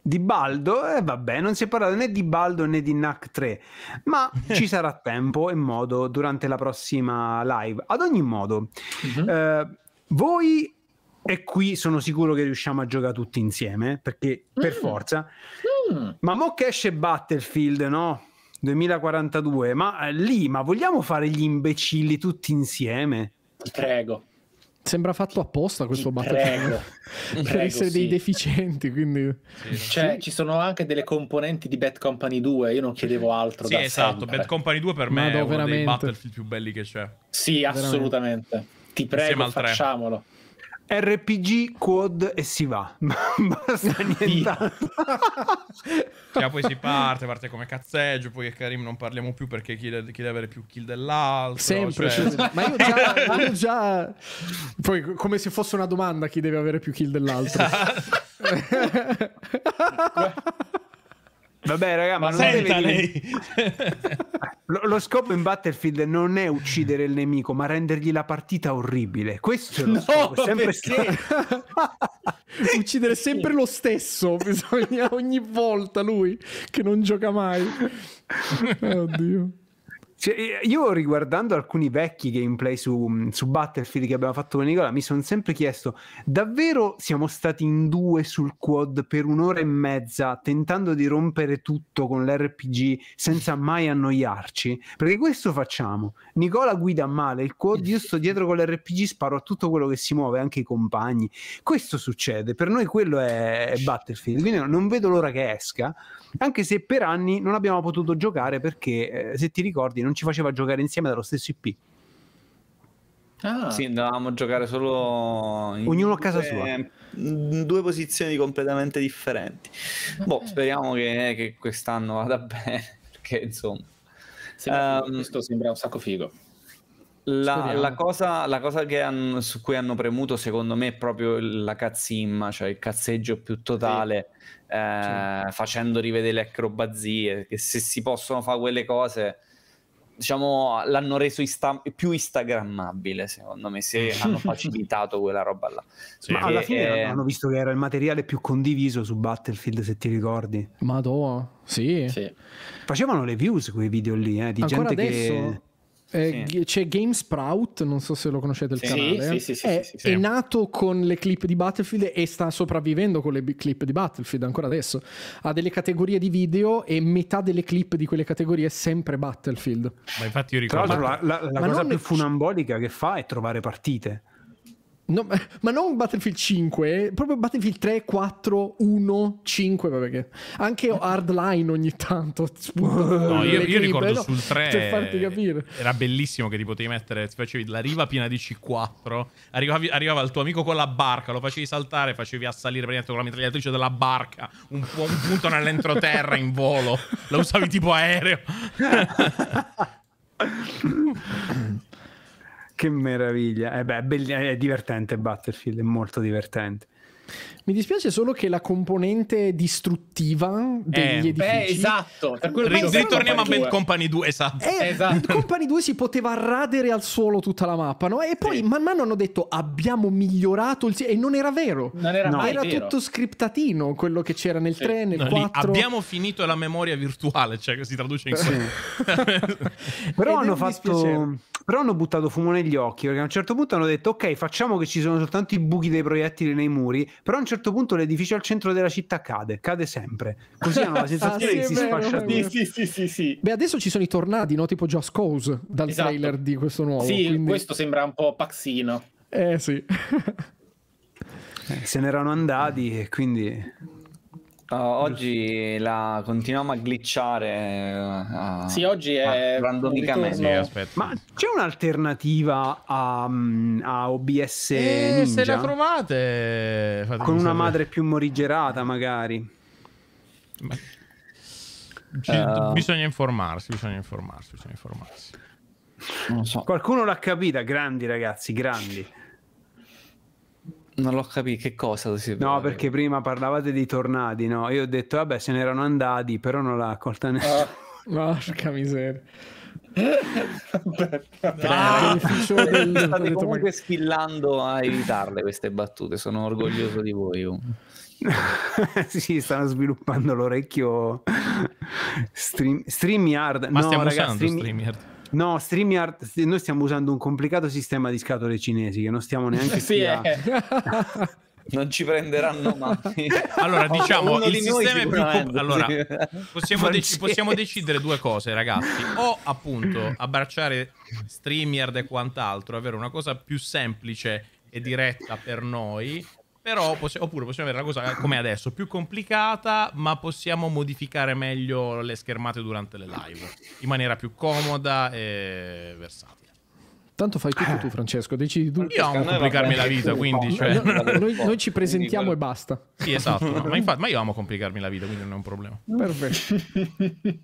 di Baldo, eh, vabbè, non si è parlato né di Baldo né di NAC 3, ma ci sarà tempo e modo durante la prossima live. Ad ogni modo, mm-hmm. eh, voi e qui sono sicuro che riusciamo a giocare tutti insieme, perché per mm. forza. Mm. Ma mo che esce Battlefield, no? 2042, ma eh, lì, ma vogliamo fare gli imbecilli tutti insieme? Ti prego. Sembra fatto apposta questo Battlefield prego, per essere sì. dei deficienti. Quindi... Sì, cioè, sì. ci sono anche delle componenti di Bad Company 2. Io non chiedevo altro. Sì, esatto. Sempre. Bad Company 2 per me è uno veramente. dei Battlefield più belli che c'è. Sì, assolutamente. Veramente. Ti prego, facciamolo. 3. RPG, quad e si va. Basta niente. cioè, poi si parte, parte come cazzeggio, poi Karim non parliamo più perché chi deve, chi deve avere più kill dell'altro. Sempre, cioè... cioè... ma io già, io già... Poi come se fosse una domanda chi deve avere più kill dell'altro. Esatto. Vabbè, raga, ma, ma non deve lei. lo, lo, scopo in Battlefield non è uccidere il nemico, ma rendergli la partita orribile. Questo è lo no, scopo, sempre stato... uccidere sempre lo stesso, bisogna ogni volta lui che non gioca mai. Oddio. Cioè, io riguardando alcuni vecchi gameplay su, su Battlefield che abbiamo fatto con Nicola, mi sono sempre chiesto: davvero siamo stati in due sul quad per un'ora e mezza tentando di rompere tutto con l'RPG senza mai annoiarci? Perché questo facciamo. Nicola guida male il quad, io sto dietro con l'RPG, sparo a tutto quello che si muove, anche i compagni. Questo succede. Per noi quello è Battlefield. Quindi non vedo l'ora che esca, anche se per anni non abbiamo potuto giocare perché, eh, se ti ricordi, non ci faceva giocare insieme dallo stesso IP. Ah. Sì, andavamo a giocare solo in ognuno a casa sua. In Due posizioni completamente differenti. Ah, boh, eh. speriamo che, che quest'anno vada bene, perché insomma... Sembra, um, questo sembra un sacco figo. La, la, cosa, la cosa hanno, su cui hanno premuto, secondo me, è proprio la cazzimma, cioè il cazzeggio più totale, sì. Eh, sì. facendo rivedere le acrobazie, che se si possono fare quelle cose diciamo, l'hanno reso insta- più instagrammabile, secondo me, se mm. hanno facilitato quella roba là. Sì. Ma alla fine è... Eh, hanno visto che era il materiale più condiviso su Battlefield, se ti ricordi. Madonna, sì. sì. Facevano le views quei video lì, eh, di Ancora gente adesso? che eh, sì. C'è GameSprout, non so se lo conoscete il sì, canale. Sì, è, eh. è, nato con le clip di Battlefield e sta sopravvivendo con le clip di Battlefield ancora adesso. Ha delle categorie di video e metà delle clip di quelle categorie è sempre Battlefield. Ma infatti io ricordo... Tra l'altro la, la, la cosa più funambolica che fa è trovare partite. No, ma non Battlefield 5, proprio Battlefield 3, 4, 1, 5, vabbè che anche eh. Hardline ogni tanto. no, io, io ricordo no, sul 3 per farti capire. era bellissimo che ti potevi mettere, ti facevi la riva piena di C4, arrivavi, arrivava il tuo amico con la barca, lo facevi saltare, facevi assalire praticamente con la mitragliatrice della barca, un, un punto nell'entroterra in volo, lo usavi tipo aereo. Che meraviglia, eh beh, è, be- è divertente Battlefield, è molto divertente. Mi dispiace solo che la componente distruttiva degli eh, edifici beh, esatto. Cioè, ritorniamo a Bad Company 2, esatto. Eh, esatto. Company 2 si poteva radere al suolo tutta la mappa, no? E poi sì. man mano hanno detto "Abbiamo migliorato il e non era vero. Non era, no. era vero. tutto scriptatino quello che c'era nel sì. 3, nel no, 4. Lì, abbiamo finito la memoria virtuale, cioè che si traduce in quello. Però Ed hanno fatto però hanno buttato fumo negli occhi perché a un certo punto hanno detto ok facciamo che ci sono soltanto i buchi dei proiettili nei muri, però a un certo punto l'edificio al centro della città cade, cade sempre. Così hanno la sensazione che si sfascia tutto. Sì, sì, sì, sì, Beh adesso ci sono i tornadi, no? tipo Just Cause dal esatto. trailer di questo nuovo. Sì, quindi... questo sembra un po' pazzino. Eh sì. eh, se erano andati e quindi... Uh, oggi la continuiamo a glitchare. Uh, sì, oggi è randomicamente. Sì, Ma c'è un'alternativa a, mm, a OBS? Eh, Ninja? Se la trovate, con sapere. una madre più morigerata, magari. Ci, uh, bisogna informarsi, bisogna informarsi, bisogna informarsi. So. Qualcuno l'ha capita, grandi ragazzi, grandi. Non l'ho capito, che cosa si No, perché prima parlavate di tornadi, no? Io ho detto, vabbè, se n'erano andati, però non l'ha accolta ah. nessuno. Porca cioè, ah, miseria. vabbè, vabbè. State comunque ma... schillando a evitarle queste battute, sono orgoglioso di voi. Oh. sì, stanno sviluppando l'orecchio stream, StreamYard. Ma no, stiamo ragazzi, usando stream... yard. No, StreamYard, noi stiamo usando un complicato sistema di scatole cinesi che non stiamo neanche... sì, a... Eh. non ci prenderanno mai. Allora, diciamo, il di sistema è più... allora, possiamo, dec- possiamo, decidere due cose, ragazzi. O, appunto, abbracciare StreamYard e quant'altro, avere una cosa più semplice e diretta per noi però possi- oppure possiamo avere una cosa come adesso, più complicata, ma possiamo modificare meglio le schermate durante le live in maniera più comoda e versatile. Tanto fai tutto tu, Francesco, decidi tu. Io amo complicarmi la vita, quindi... Cioè... Noi, noi, ci presentiamo e basta. Sì, esatto, no? ma, infatti, ma io amo complicarmi la vita, quindi non è un problema. Perfetto.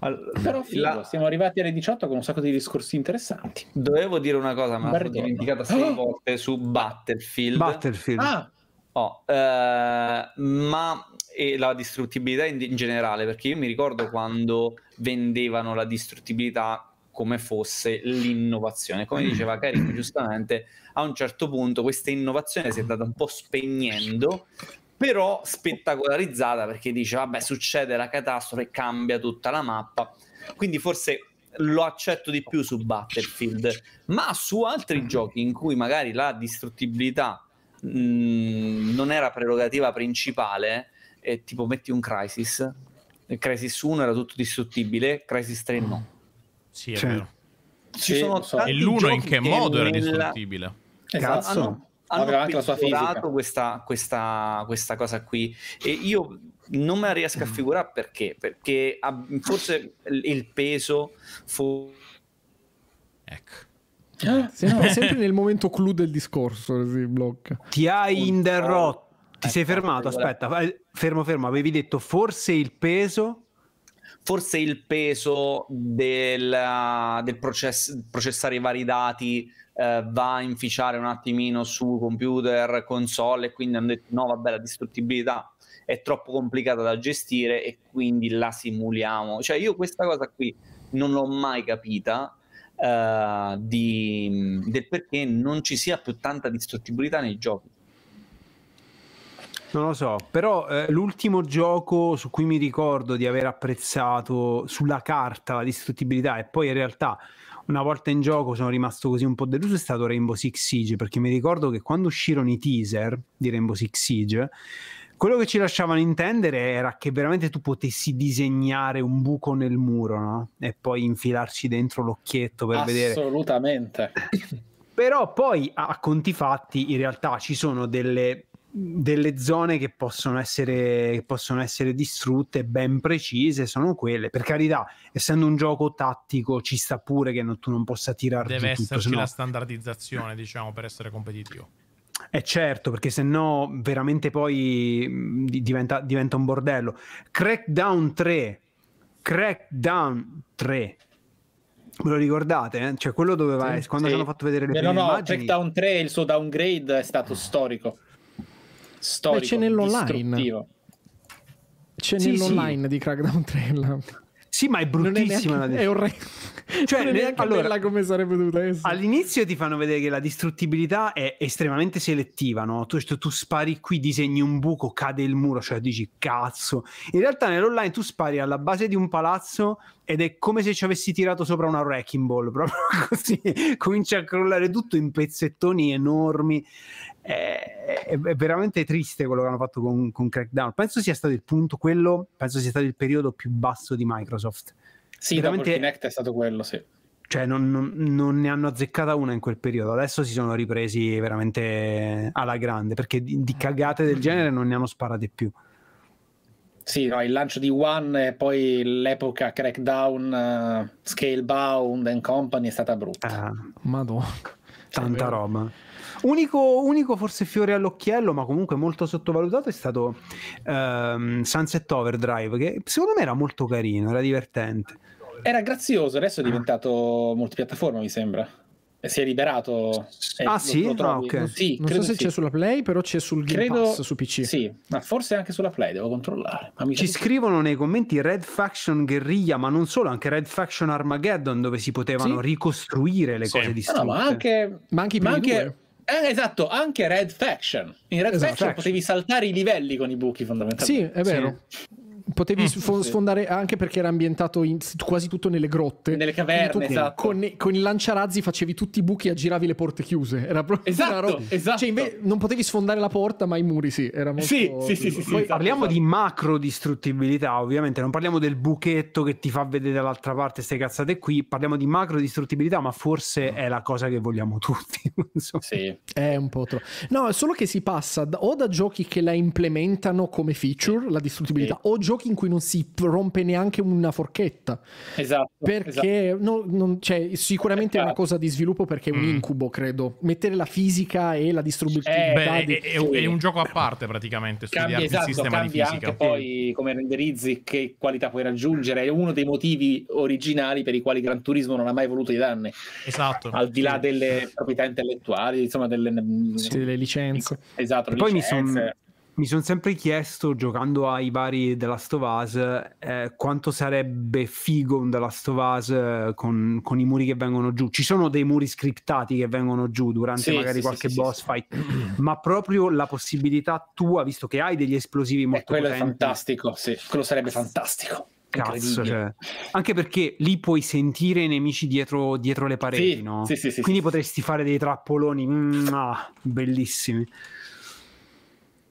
Allora, mm. però figo, la... siamo arrivati alle 18 con un sacco di discorsi interessanti. Dovevo dire una cosa, ma l'ho dimenticata sei ah! volte su Battlefield. Battlefield. Ah. Oh, eh, ma e la distruttibilità in, in generale, perché io mi ricordo quando vendevano la distruttibilità come fosse l'innovazione. Come mm. diceva Carico giustamente, a un certo punto questa innovazione si è andata un po' spegnendo però spettacolarizzata perché dice vabbè succede la catastrofe cambia tutta la mappa quindi forse lo accetto di più su Battlefield ma su altri giochi in cui magari la distruttibilità mh, mm, non era prerogativa principale eh, tipo metti un Crisis Crisis 1 era tutto distruttibile Crisis 3 no sì è cioè, vero ci sono e l'uno in che modo era distruttibile esatto. Cazzo. Hanno, Avrà anche Questa, questa, questa cosa qui e io non me la riesco a mm. figurare perché, perché forse il peso fu... Ecco. Eh, eh. se no, sempre nel momento clou del discorso si blocca. Ti hai interrotto. Ti ecco, sei fermato, aspetta, fermo fermo, avevi detto forse il peso forse il peso del, del process, processare i vari dati eh, va a inficiare un attimino su computer, console e quindi hanno detto no vabbè la distruttibilità è troppo complicata da gestire e quindi la simuliamo. Cioè io questa cosa qui non l'ho mai capita. Uh, di, del perché non ci sia più tanta distruttibilità nei giochi. Non lo so, però eh, l'ultimo gioco su cui mi ricordo di aver apprezzato sulla carta la distruttibilità e poi in realtà una volta in gioco sono rimasto così un po' deluso è stato Rainbow Six Siege, perché mi ricordo che quando uscirono i teaser di Rainbow Six Siege, quello che ci lasciavano intendere era che veramente tu potessi disegnare un buco nel muro, no? E poi infilarci dentro l'occhietto per vedere. Assolutamente. Però poi a conti fatti in realtà ci sono delle delle zone che possono, essere, che possono essere distrutte ben precise sono quelle per carità essendo un gioco tattico ci sta pure che non, tu non possa tirare deve esserci tutto, sennò... la standardizzazione diciamo per essere competitivo è eh, certo, perché se no veramente poi mm, diventa, diventa, un bordello. Crackdown 3, Crackdown 3, ve lo ricordate? Eh? Cioè quello doveva, sì, quando sì. ci hanno fatto vedere le no, prime no, immagini... No, Crackdown 3, il suo downgrade è stato storico storico Beh, c'è nell'online. C'è sì, nell'online sì. di Crackdown 3. Sì, ma è bruttissima È, la È orrendo. Cioè, non è neanche allora, come sarebbe dovuta essere. All'inizio ti fanno vedere che la distruttibilità è estremamente selettiva, no? Tu, tu, spari qui, disegni un buco, cade il muro, cioè dici cazzo. In realtà nell'online tu spari alla base di un palazzo ed è come se ci avessi tirato sopra una wrecking ball, proprio così. Comincia a crollare tutto in pezzettoni enormi è, è, veramente triste quello che hanno fatto con, con, Crackdown. Penso sia stato il punto quello, penso sia stato il periodo più basso di Microsoft. Sì, veramente... dopo Kinect è stato quello, sì. Cioè, non, non, non, ne hanno azzeccata una in quel periodo. Adesso si sono ripresi veramente alla grande perché di, di cagate del genere non ne hanno sparate più. Sì, no, il lancio di One e poi l'epoca crackdown, uh, scalebound and company è stata brutta. Ah, madonna. Tanta roba. Unico, unico, forse fiore all'occhiello, ma comunque molto sottovalutato, è stato um, Sunset Overdrive, che secondo me era molto carino, era divertente. Era grazioso, adesso è diventato ah. multipiattaforma, mi sembra si è liberato. Eh, ah, sì? Lo, lo ah, okay. sì? non so se sì. c'è sulla Play, però c'è sul Game credo, Pass, su PC. Sì, ma forse anche sulla Play, devo controllare. Ci scrivono nei commenti Red Faction Guerriglia, ma non solo, anche Red Faction Armageddon, dove si potevano sì? ricostruire le cose di No, no, ma anche... Ma anche, ma anche eh, esatto, anche Red Faction. In Red esatto, Faction, Faction potevi saltare i livelli con i buchi fondamentalmente. Sì, è vero. Sì potevi mm, sfondare sì. anche perché era ambientato in, quasi tutto nelle grotte. Nelle caverne, tu, esatto. Con, con i lanciarazzi facevi tutti i buchi e aggiravi le porte chiuse. Era proprio esatto, esatto. Cioè, inve- non potevi sfondare la porta, ma i muri sì. Era molto... Sì, sì, sì. sì, sì Poi esatto, parliamo esatto. di macro distruttibilità, ovviamente. Non parliamo del buchetto che ti fa vedere dall'altra parte queste cazzate qui. Parliamo di macro distruttibilità, ma forse mm. è la cosa che vogliamo tutti. Insomma. Sì. È un po' troppo. No, solo che si passa da, o da giochi che la implementano come feature, la distruttibilità, o giochi giochi in cui non si rompe neanche una forchetta. Esatto. Perché esatto. No, non, cioè, sicuramente esatto. è una esatto. cosa di sviluppo perché è un mm. incubo, credo. Mettere la fisica e la distributività. È, eh, di... è, è, è un gioco a parte praticamente, studiare cambia, esatto, il sistema di fisica. Anche poi come renderizzi, che qualità puoi raggiungere. È uno dei motivi originali per i quali Gran Turismo non ha mai voluto i danni. Esatto. Al di là delle proprietà intellettuali, insomma delle, sì, delle licenze. Esatto. poi licenze. mi sono mi sono sempre chiesto, giocando ai vari The Last of Us, eh, quanto sarebbe figo un The Last of Us eh, con, con, i muri che vengono giù. Ci sono dei muri scriptati che vengono giù durante sì, magari sì, qualche sì, boss fight, ma proprio la possibilità tua, visto che hai degli esplosivi eh, molto eh, quello potenti... Quello è fantastico, sì, quello sarebbe fantastico. Cazzo, cioè. anche perché lì puoi sentire i nemici dietro, dietro le pareti, no? Sì, sì, Quindi potresti fare dei trappoloni mm, ah, bellissimi.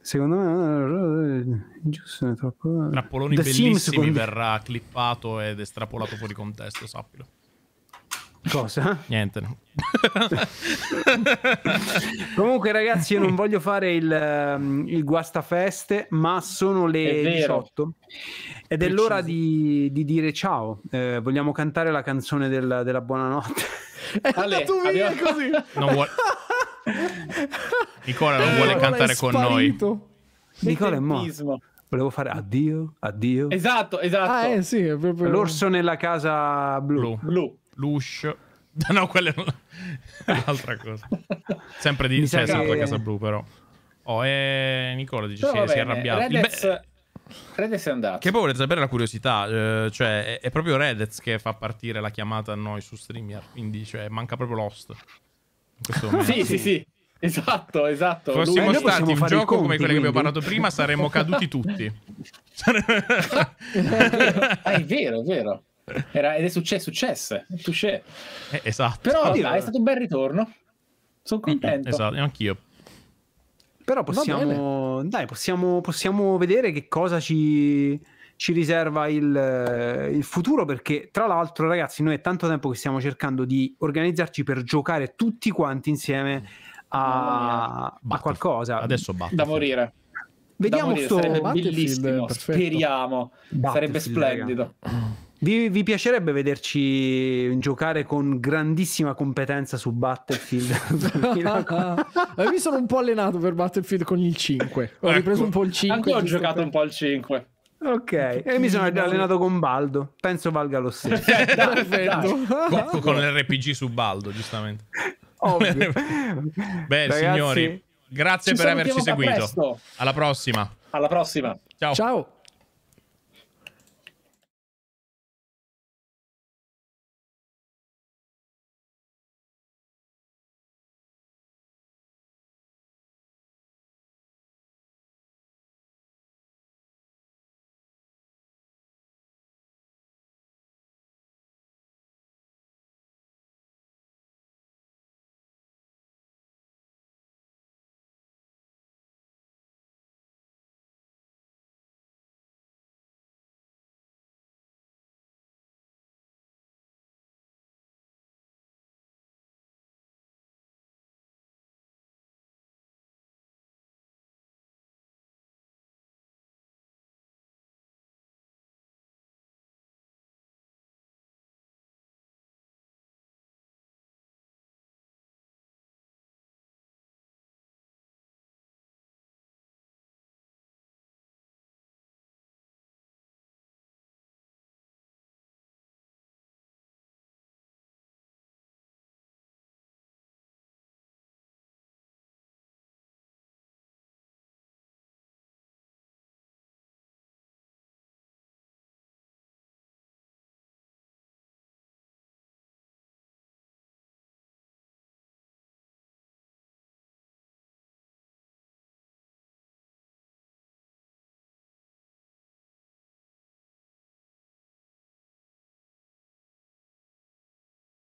Secondo me eh, giusto, è troppo. Eh. Trappoloni The bellissimi Sims, verrà clippato ed estrapolato fuori contesto, sappilo. Cosa? Niente. No. Comunque, ragazzi, io non voglio fare il, ehm, il guastafeste, ma sono le 18 ed è l'ora di, di dire ciao. Eh, vogliamo cantare la canzone del, della buonanotte. è Ale, andato via abbiamo... così. Non vuole... Nicola non vuole eh, cantare con noi. Nicola è morto. Volevo fare addio, addio. Esatto, esatto. Ah, eh, sì, è proprio... L'orso nella casa blu. Blu. blu. Lush. No, quella è un'altra cosa. Sempre di cioè, sempre che... casa blu, però. Oh, e eh, Nicola dice però, si è arrabbiato. Redez... Be... Redez è andato. Che poi volete sapere la curiosità, eh, cioè è, proprio Redez che fa partire la chiamata a noi su streamer, quindi cioè, manca proprio l'host sì, sì, sì. Esatto, esatto. Fossimo Lui, stati un gioco come quelli che abbiamo parlato prima, saremmo caduti tutti. ah, è vero, è vero. Era, ed è successo, È Eh, esatto. Però dai, è stato un bel ritorno. Sono contento. Esatto, anch'io. Però possiamo, dai, possiamo, possiamo vedere che cosa ci ci riserva il, eh, il, futuro perché tra l'altro ragazzi noi è tanto tempo che stiamo cercando di organizzarci per giocare tutti quanti insieme a, a qualcosa adesso batte da morire vediamo da morire. Sto... sarebbe bellissimo speriamo Battlefield, sarebbe splendido Vi, vi, piacerebbe vederci giocare con grandissima competenza su Battlefield? Io eh, mi sono un po' allenato per Battlefield con il 5. Ho ecco. ripreso un po' il 5. Anche ho giocato per... un po' il 5. Ok, e mi sono allenato con Baldo. Penso valga lo stesso. con, con l'RPG su Baldo, giustamente. Beh, Ragazzi, signori, grazie per averci seguito. Alla prossima. Alla prossima. Ciao. Ciao.